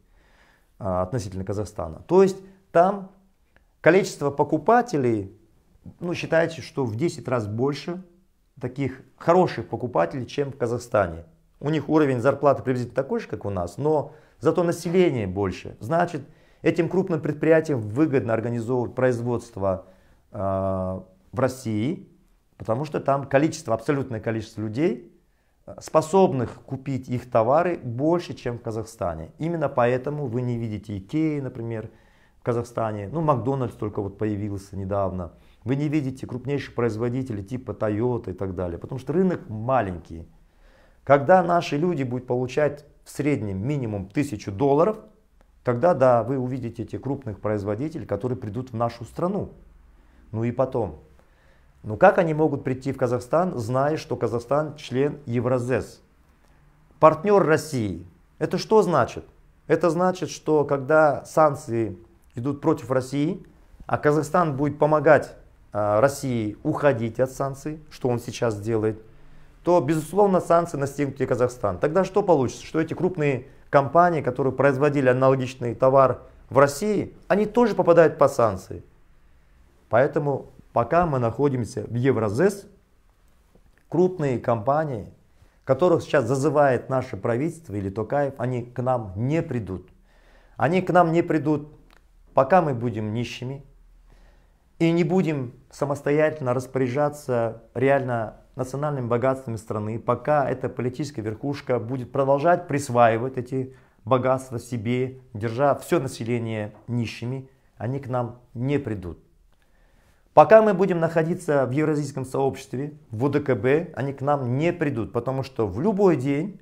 а, относительно Казахстана. То есть там количество покупателей, ну, считайте, что в 10 раз больше таких хороших покупателей, чем в Казахстане. У них уровень зарплаты приблизительно такой же, как у нас, но зато население больше. Значит, этим крупным предприятиям выгодно организовывать производство э, в России, потому что там количество, абсолютное количество людей способных купить их товары больше, чем в Казахстане. Именно поэтому вы не видите Икеи, например, в Казахстане. Ну, Макдональдс только вот появился недавно. Вы не видите крупнейших производителей типа Toyota и так далее, потому что рынок маленький. Когда наши люди будут получать в среднем минимум тысячу долларов, тогда да, вы увидите эти крупных производителей, которые придут в нашу страну. Ну и потом, но как они могут прийти в Казахстан, зная, что Казахстан член Евразес? Партнер России. Это что значит? Это значит, что когда санкции идут против России, а Казахстан будет помогать э, России уходить от санкций, что он сейчас делает, то, безусловно, санкции настигнут и Казахстан. Тогда что получится? Что эти крупные компании, которые производили аналогичный товар в России, они тоже попадают по санкции. Поэтому Пока мы находимся в Евразес, крупные компании, которых сейчас зазывает наше правительство или Токаев, они к нам не придут. Они к нам не придут, пока мы будем нищими и не будем самостоятельно распоряжаться реально национальными богатствами страны, пока эта политическая верхушка будет продолжать присваивать эти богатства себе, держа все население нищими, они к нам не придут. Пока мы будем находиться в евразийском сообществе, в УДКБ, они к нам не придут, потому что в любой день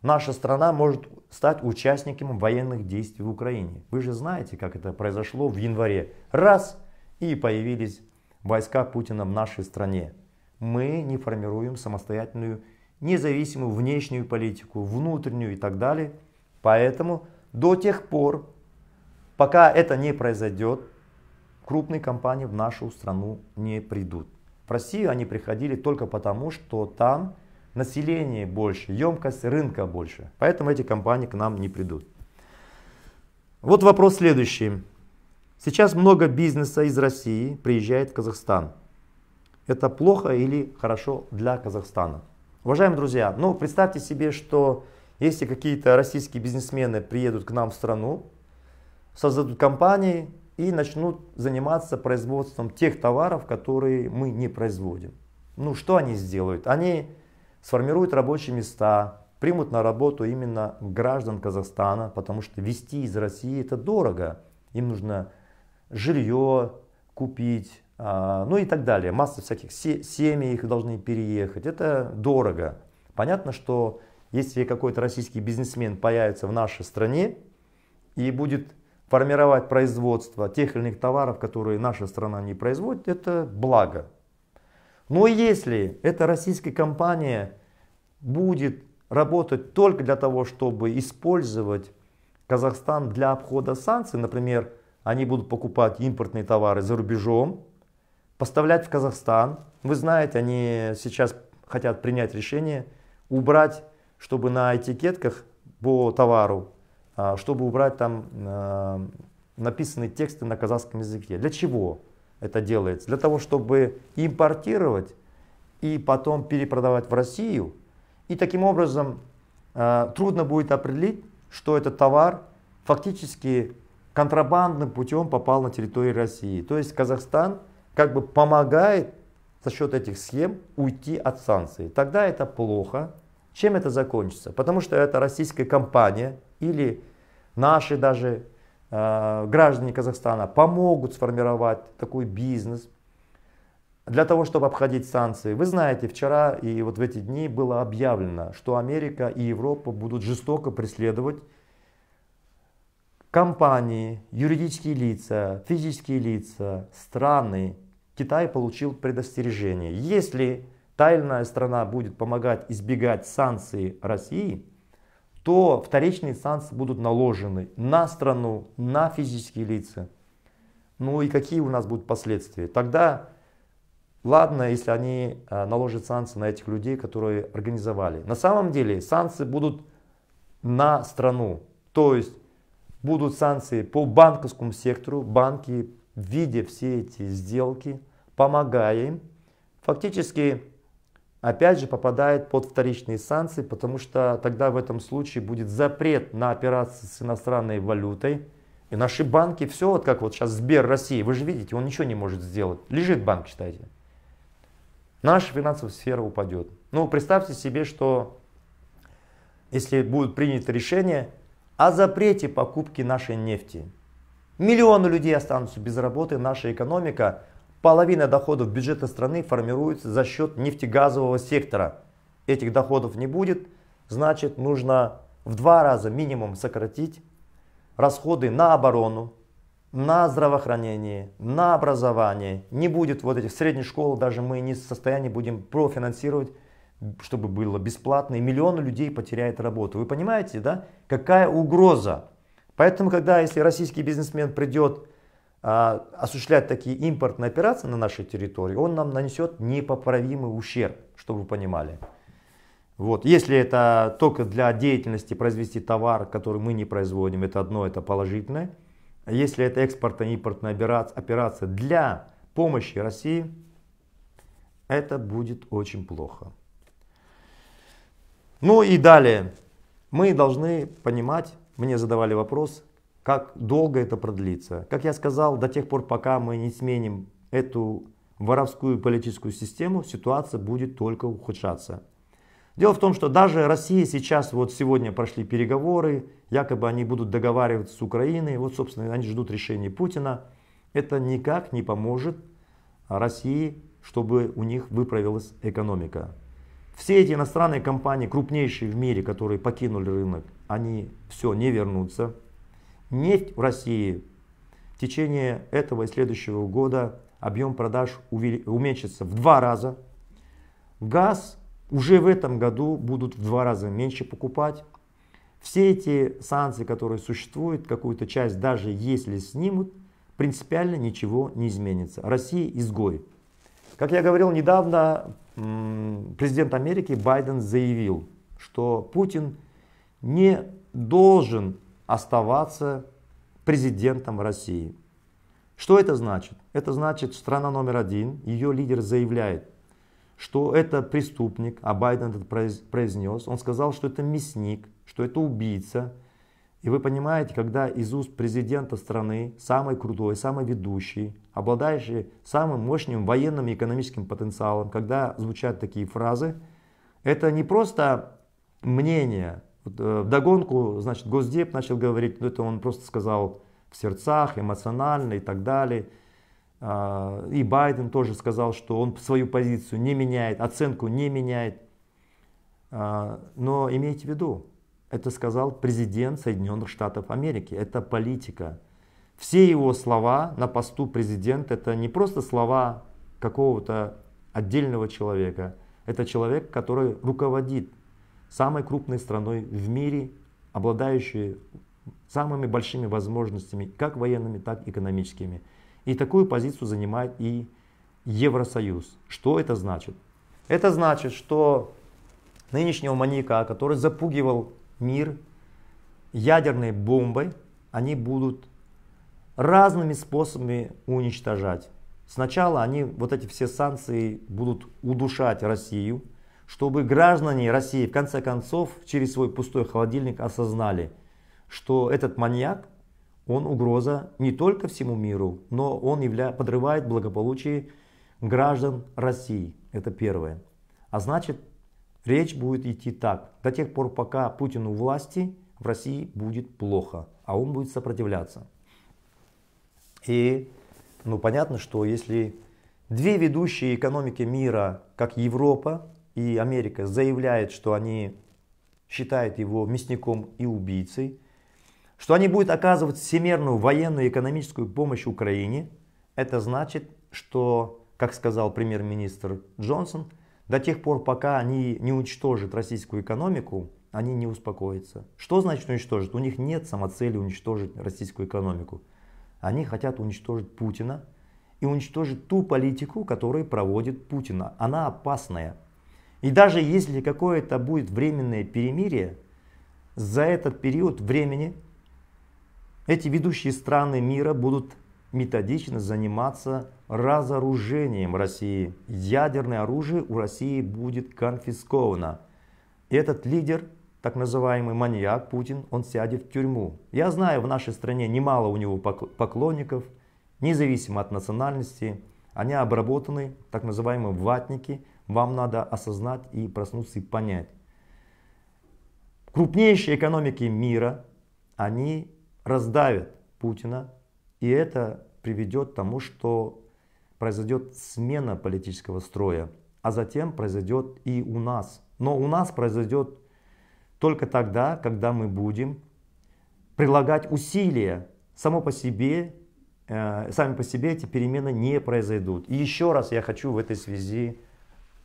наша страна может стать участником военных действий в Украине. Вы же знаете, как это произошло в январе. Раз, и появились войска Путина в нашей стране. Мы не формируем самостоятельную, независимую внешнюю политику, внутреннюю и так далее. Поэтому до тех пор, пока это не произойдет, крупные компании в нашу страну не придут. В Россию они приходили только потому, что там население больше, емкость рынка больше. Поэтому эти компании к нам не придут. Вот вопрос следующий. Сейчас много бизнеса из России приезжает в Казахстан. Это плохо или хорошо для Казахстана? Уважаемые друзья, ну представьте себе, что если какие-то российские бизнесмены приедут к нам в страну, создадут компании, и начнут заниматься производством тех товаров, которые мы не производим. Ну что они сделают? Они сформируют рабочие места, примут на работу именно граждан Казахстана, потому что вести из России это дорого. Им нужно жилье купить, а, ну и так далее. Масса всяких семей их должны переехать. Это дорого. Понятно, что если какой-то российский бизнесмен появится в нашей стране и будет формировать производство тех или иных товаров, которые наша страна не производит, это благо. Но если эта российская компания будет работать только для того, чтобы использовать Казахстан для обхода санкций, например, они будут покупать импортные товары за рубежом, поставлять в Казахстан. Вы знаете, они сейчас хотят принять решение убрать, чтобы на этикетках по товару а, чтобы убрать там а, написанные тексты на казахском языке. Для чего это делается? Для того, чтобы импортировать и потом перепродавать в Россию. И таким образом а, трудно будет определить, что этот товар фактически контрабандным путем попал на территорию России. То есть Казахстан как бы помогает за счет этих схем уйти от санкций. Тогда это плохо. Чем это закончится? Потому что это российская компания или наши даже э, граждане Казахстана помогут сформировать такой бизнес для того, чтобы обходить санкции. Вы знаете, вчера и вот в эти дни было объявлено, что Америка и Европа будут жестоко преследовать компании, юридические лица, физические лица, страны. Китай получил предостережение. Если тайная страна будет помогать избегать санкций России, то вторичные санкции будут наложены на страну, на физические лица. Ну и какие у нас будут последствия? Тогда ладно, если они а, наложат санкции на этих людей, которые организовали. На самом деле санкции будут на страну. То есть будут санкции по банковскому сектору, банки, видя все эти сделки, помогая им, фактически опять же попадает под вторичные санкции, потому что тогда в этом случае будет запрет на операции с иностранной валютой. И наши банки, все вот как вот сейчас Сбер России, вы же видите, он ничего не может сделать. Лежит банк, считайте. Наша финансовая сфера упадет. Ну, представьте себе, что если будет принято решение о запрете покупки нашей нефти. Миллионы людей останутся без работы, наша экономика – Половина доходов бюджета страны формируется за счет нефтегазового сектора. Этих доходов не будет, значит нужно в два раза минимум сократить расходы на оборону, на здравоохранение, на образование. Не будет вот этих средних школ, даже мы не в состоянии будем профинансировать, чтобы было бесплатно. И миллионы людей потеряют работу. Вы понимаете, да? Какая угроза? Поэтому, когда, если российский бизнесмен придет а, осуществлять такие импортные операции на нашей территории, он нам нанесет непоправимый ущерб, чтобы вы понимали. Вот. Если это только для деятельности произвести товар, который мы не производим, это одно, это положительное. Если это экспортно импортная операция для помощи России, это будет очень плохо. Ну и далее. Мы должны понимать, мне задавали вопрос, как долго это продлится. Как я сказал, до тех пор, пока мы не сменим эту воровскую политическую систему, ситуация будет только ухудшаться. Дело в том, что даже Россия сейчас, вот сегодня прошли переговоры, якобы они будут договариваться с Украиной, вот, собственно, они ждут решения Путина. Это никак не поможет России, чтобы у них выправилась экономика. Все эти иностранные компании, крупнейшие в мире, которые покинули рынок, они все не вернутся. Нефть в России в течение этого и следующего года объем продаж уменьшится в два раза. Газ уже в этом году будут в два раза меньше покупать. Все эти санкции, которые существуют, какую-то часть даже если снимут, принципиально ничего не изменится. Россия изгой. Как я говорил недавно, президент Америки Байден заявил, что Путин не должен оставаться президентом России. Что это значит? Это значит, страна номер один, ее лидер заявляет, что это преступник, а Байден это произнес, он сказал, что это мясник, что это убийца. И вы понимаете, когда из уст президента страны, самый крутой, самый ведущий, обладающий самым мощным военным и экономическим потенциалом, когда звучат такие фразы, это не просто мнение, Э, в догонку, значит, Госдеп начал говорить, ну это он просто сказал в сердцах, эмоционально и так далее. А, и Байден тоже сказал, что он свою позицию не меняет, оценку не меняет. А, но имейте в виду, это сказал президент Соединенных Штатов Америки, это политика. Все его слова на посту президента это не просто слова какого-то отдельного человека, это человек, который руководит самой крупной страной в мире, обладающей самыми большими возможностями, как военными, так и экономическими. И такую позицию занимает и Евросоюз. Что это значит? Это значит, что нынешнего маньяка, который запугивал мир ядерной бомбой, они будут разными способами уничтожать. Сначала они вот эти все санкции будут удушать Россию, чтобы граждане России в конце концов через свой пустой холодильник осознали, что этот маньяк, он угроза не только всему миру, но он явля... подрывает благополучие граждан России. Это первое. А значит, речь будет идти так. До тех пор, пока Путин у власти, в России будет плохо, а он будет сопротивляться. И ну, понятно, что если две ведущие экономики мира, как Европа и Америка заявляет, что они считают его мясником и убийцей, что они будут оказывать всемирную военную и экономическую помощь Украине, это значит, что, как сказал премьер-министр Джонсон, до тех пор, пока они не уничтожат российскую экономику, они не успокоятся. Что значит уничтожить? У них нет самоцели уничтожить российскую экономику. Они хотят уничтожить Путина и уничтожить ту политику, которую проводит Путина. Она опасная. И даже если какое-то будет временное перемирие, за этот период времени эти ведущие страны мира будут методично заниматься разоружением России. Ядерное оружие у России будет конфисковано. И Этот лидер, так называемый маньяк Путин, он сядет в тюрьму. Я знаю, в нашей стране немало у него поклонников, независимо от национальности. Они обработаны, так называемые ватники, вам надо осознать и проснуться и понять. Крупнейшие экономики мира, они раздавят Путина, и это приведет к тому, что произойдет смена политического строя, а затем произойдет и у нас. Но у нас произойдет только тогда, когда мы будем прилагать усилия. Само по себе, э, сами по себе эти перемены не произойдут. И еще раз я хочу в этой связи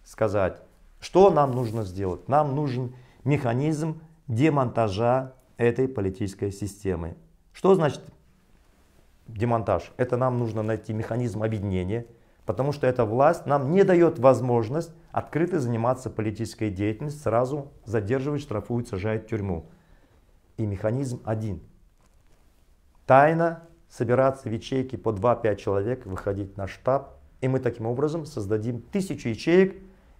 сказать, что нам нужно сделать. Нам нужен механизм демонтажа этой политической системы. Что значит демонтаж? Это нам нужно найти механизм объединения, потому что эта власть нам не дает возможность открыто заниматься политической деятельностью, сразу задерживать, штрафуют, сажают в тюрьму. И механизм один. Тайно собираться в ячейки по 2-5 человек, выходить на штаб, и мы таким образом создадим тысячу ячеек,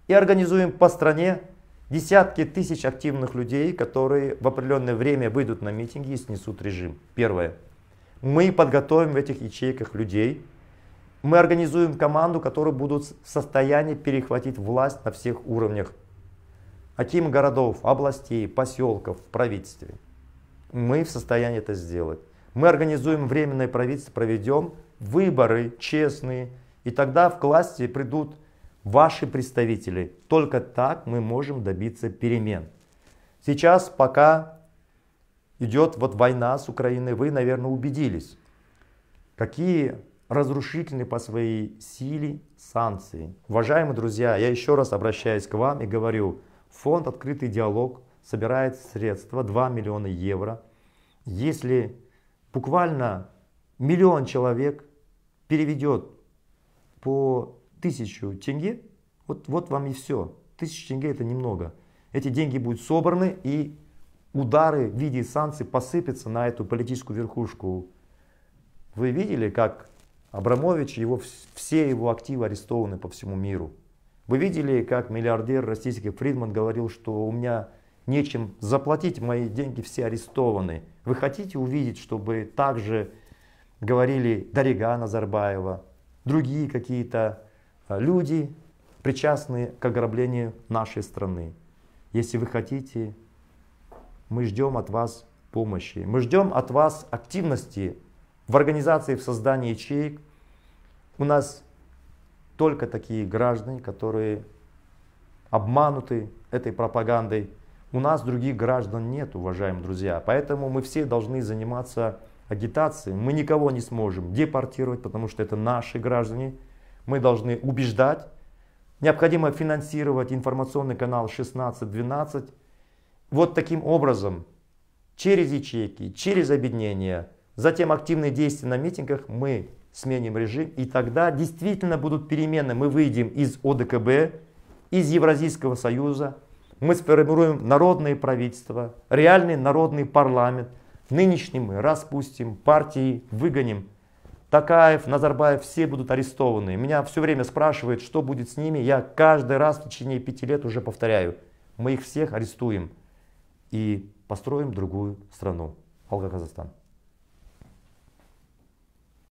и организуем по стране десятки тысяч активных людей, которые в определенное время выйдут на митинги и снесут режим. Первое. Мы подготовим в этих ячейках людей. Мы организуем команду, которые будут в состоянии перехватить власть на всех уровнях. Аким городов, областей, поселков, правительстве. Мы в состоянии это сделать. Мы организуем временное правительство, проведем выборы честные. И тогда в к власти придут ваши представители. Только так мы можем добиться перемен. Сейчас пока идет вот война с Украиной, вы, наверное, убедились, какие разрушительны по своей силе санкции. Уважаемые друзья, я еще раз обращаюсь к вам и говорю, фонд «Открытый диалог» собирает средства 2 миллиона евро. Если буквально миллион человек переведет по тысячу тенге, вот, вот вам и все. Тысяча тенге это немного. Эти деньги будут собраны и удары в виде санкций посыпятся на эту политическую верхушку. Вы видели, как Абрамович, его, все его активы арестованы по всему миру. Вы видели, как миллиардер российский Фридман говорил, что у меня нечем заплатить, мои деньги все арестованы. Вы хотите увидеть, чтобы также говорили Дарига Назарбаева, другие какие-то Э, люди, причастные к ограблению нашей страны. Если вы хотите, мы ждем от вас помощи. Мы ждем от вас активности в организации, в создании ячеек. У нас только такие граждане, которые обмануты этой пропагандой. У нас других граждан нет, уважаемые друзья. Поэтому мы все должны заниматься агитацией. Мы никого не сможем депортировать, потому что это наши граждане мы должны убеждать. Необходимо финансировать информационный канал 16-12. Вот таким образом, через ячейки, через объединения, затем активные действия на митингах мы сменим режим. И тогда действительно будут перемены. Мы выйдем из ОДКБ, из Евразийского союза, мы сформируем народные правительства, реальный народный парламент. Нынешний мы распустим, партии выгоним – Такаев, Назарбаев, все будут арестованы. Меня все время спрашивают, что будет с ними. Я каждый раз в течение пяти лет уже повторяю. Мы их всех арестуем и построим другую страну. Алга Казахстан.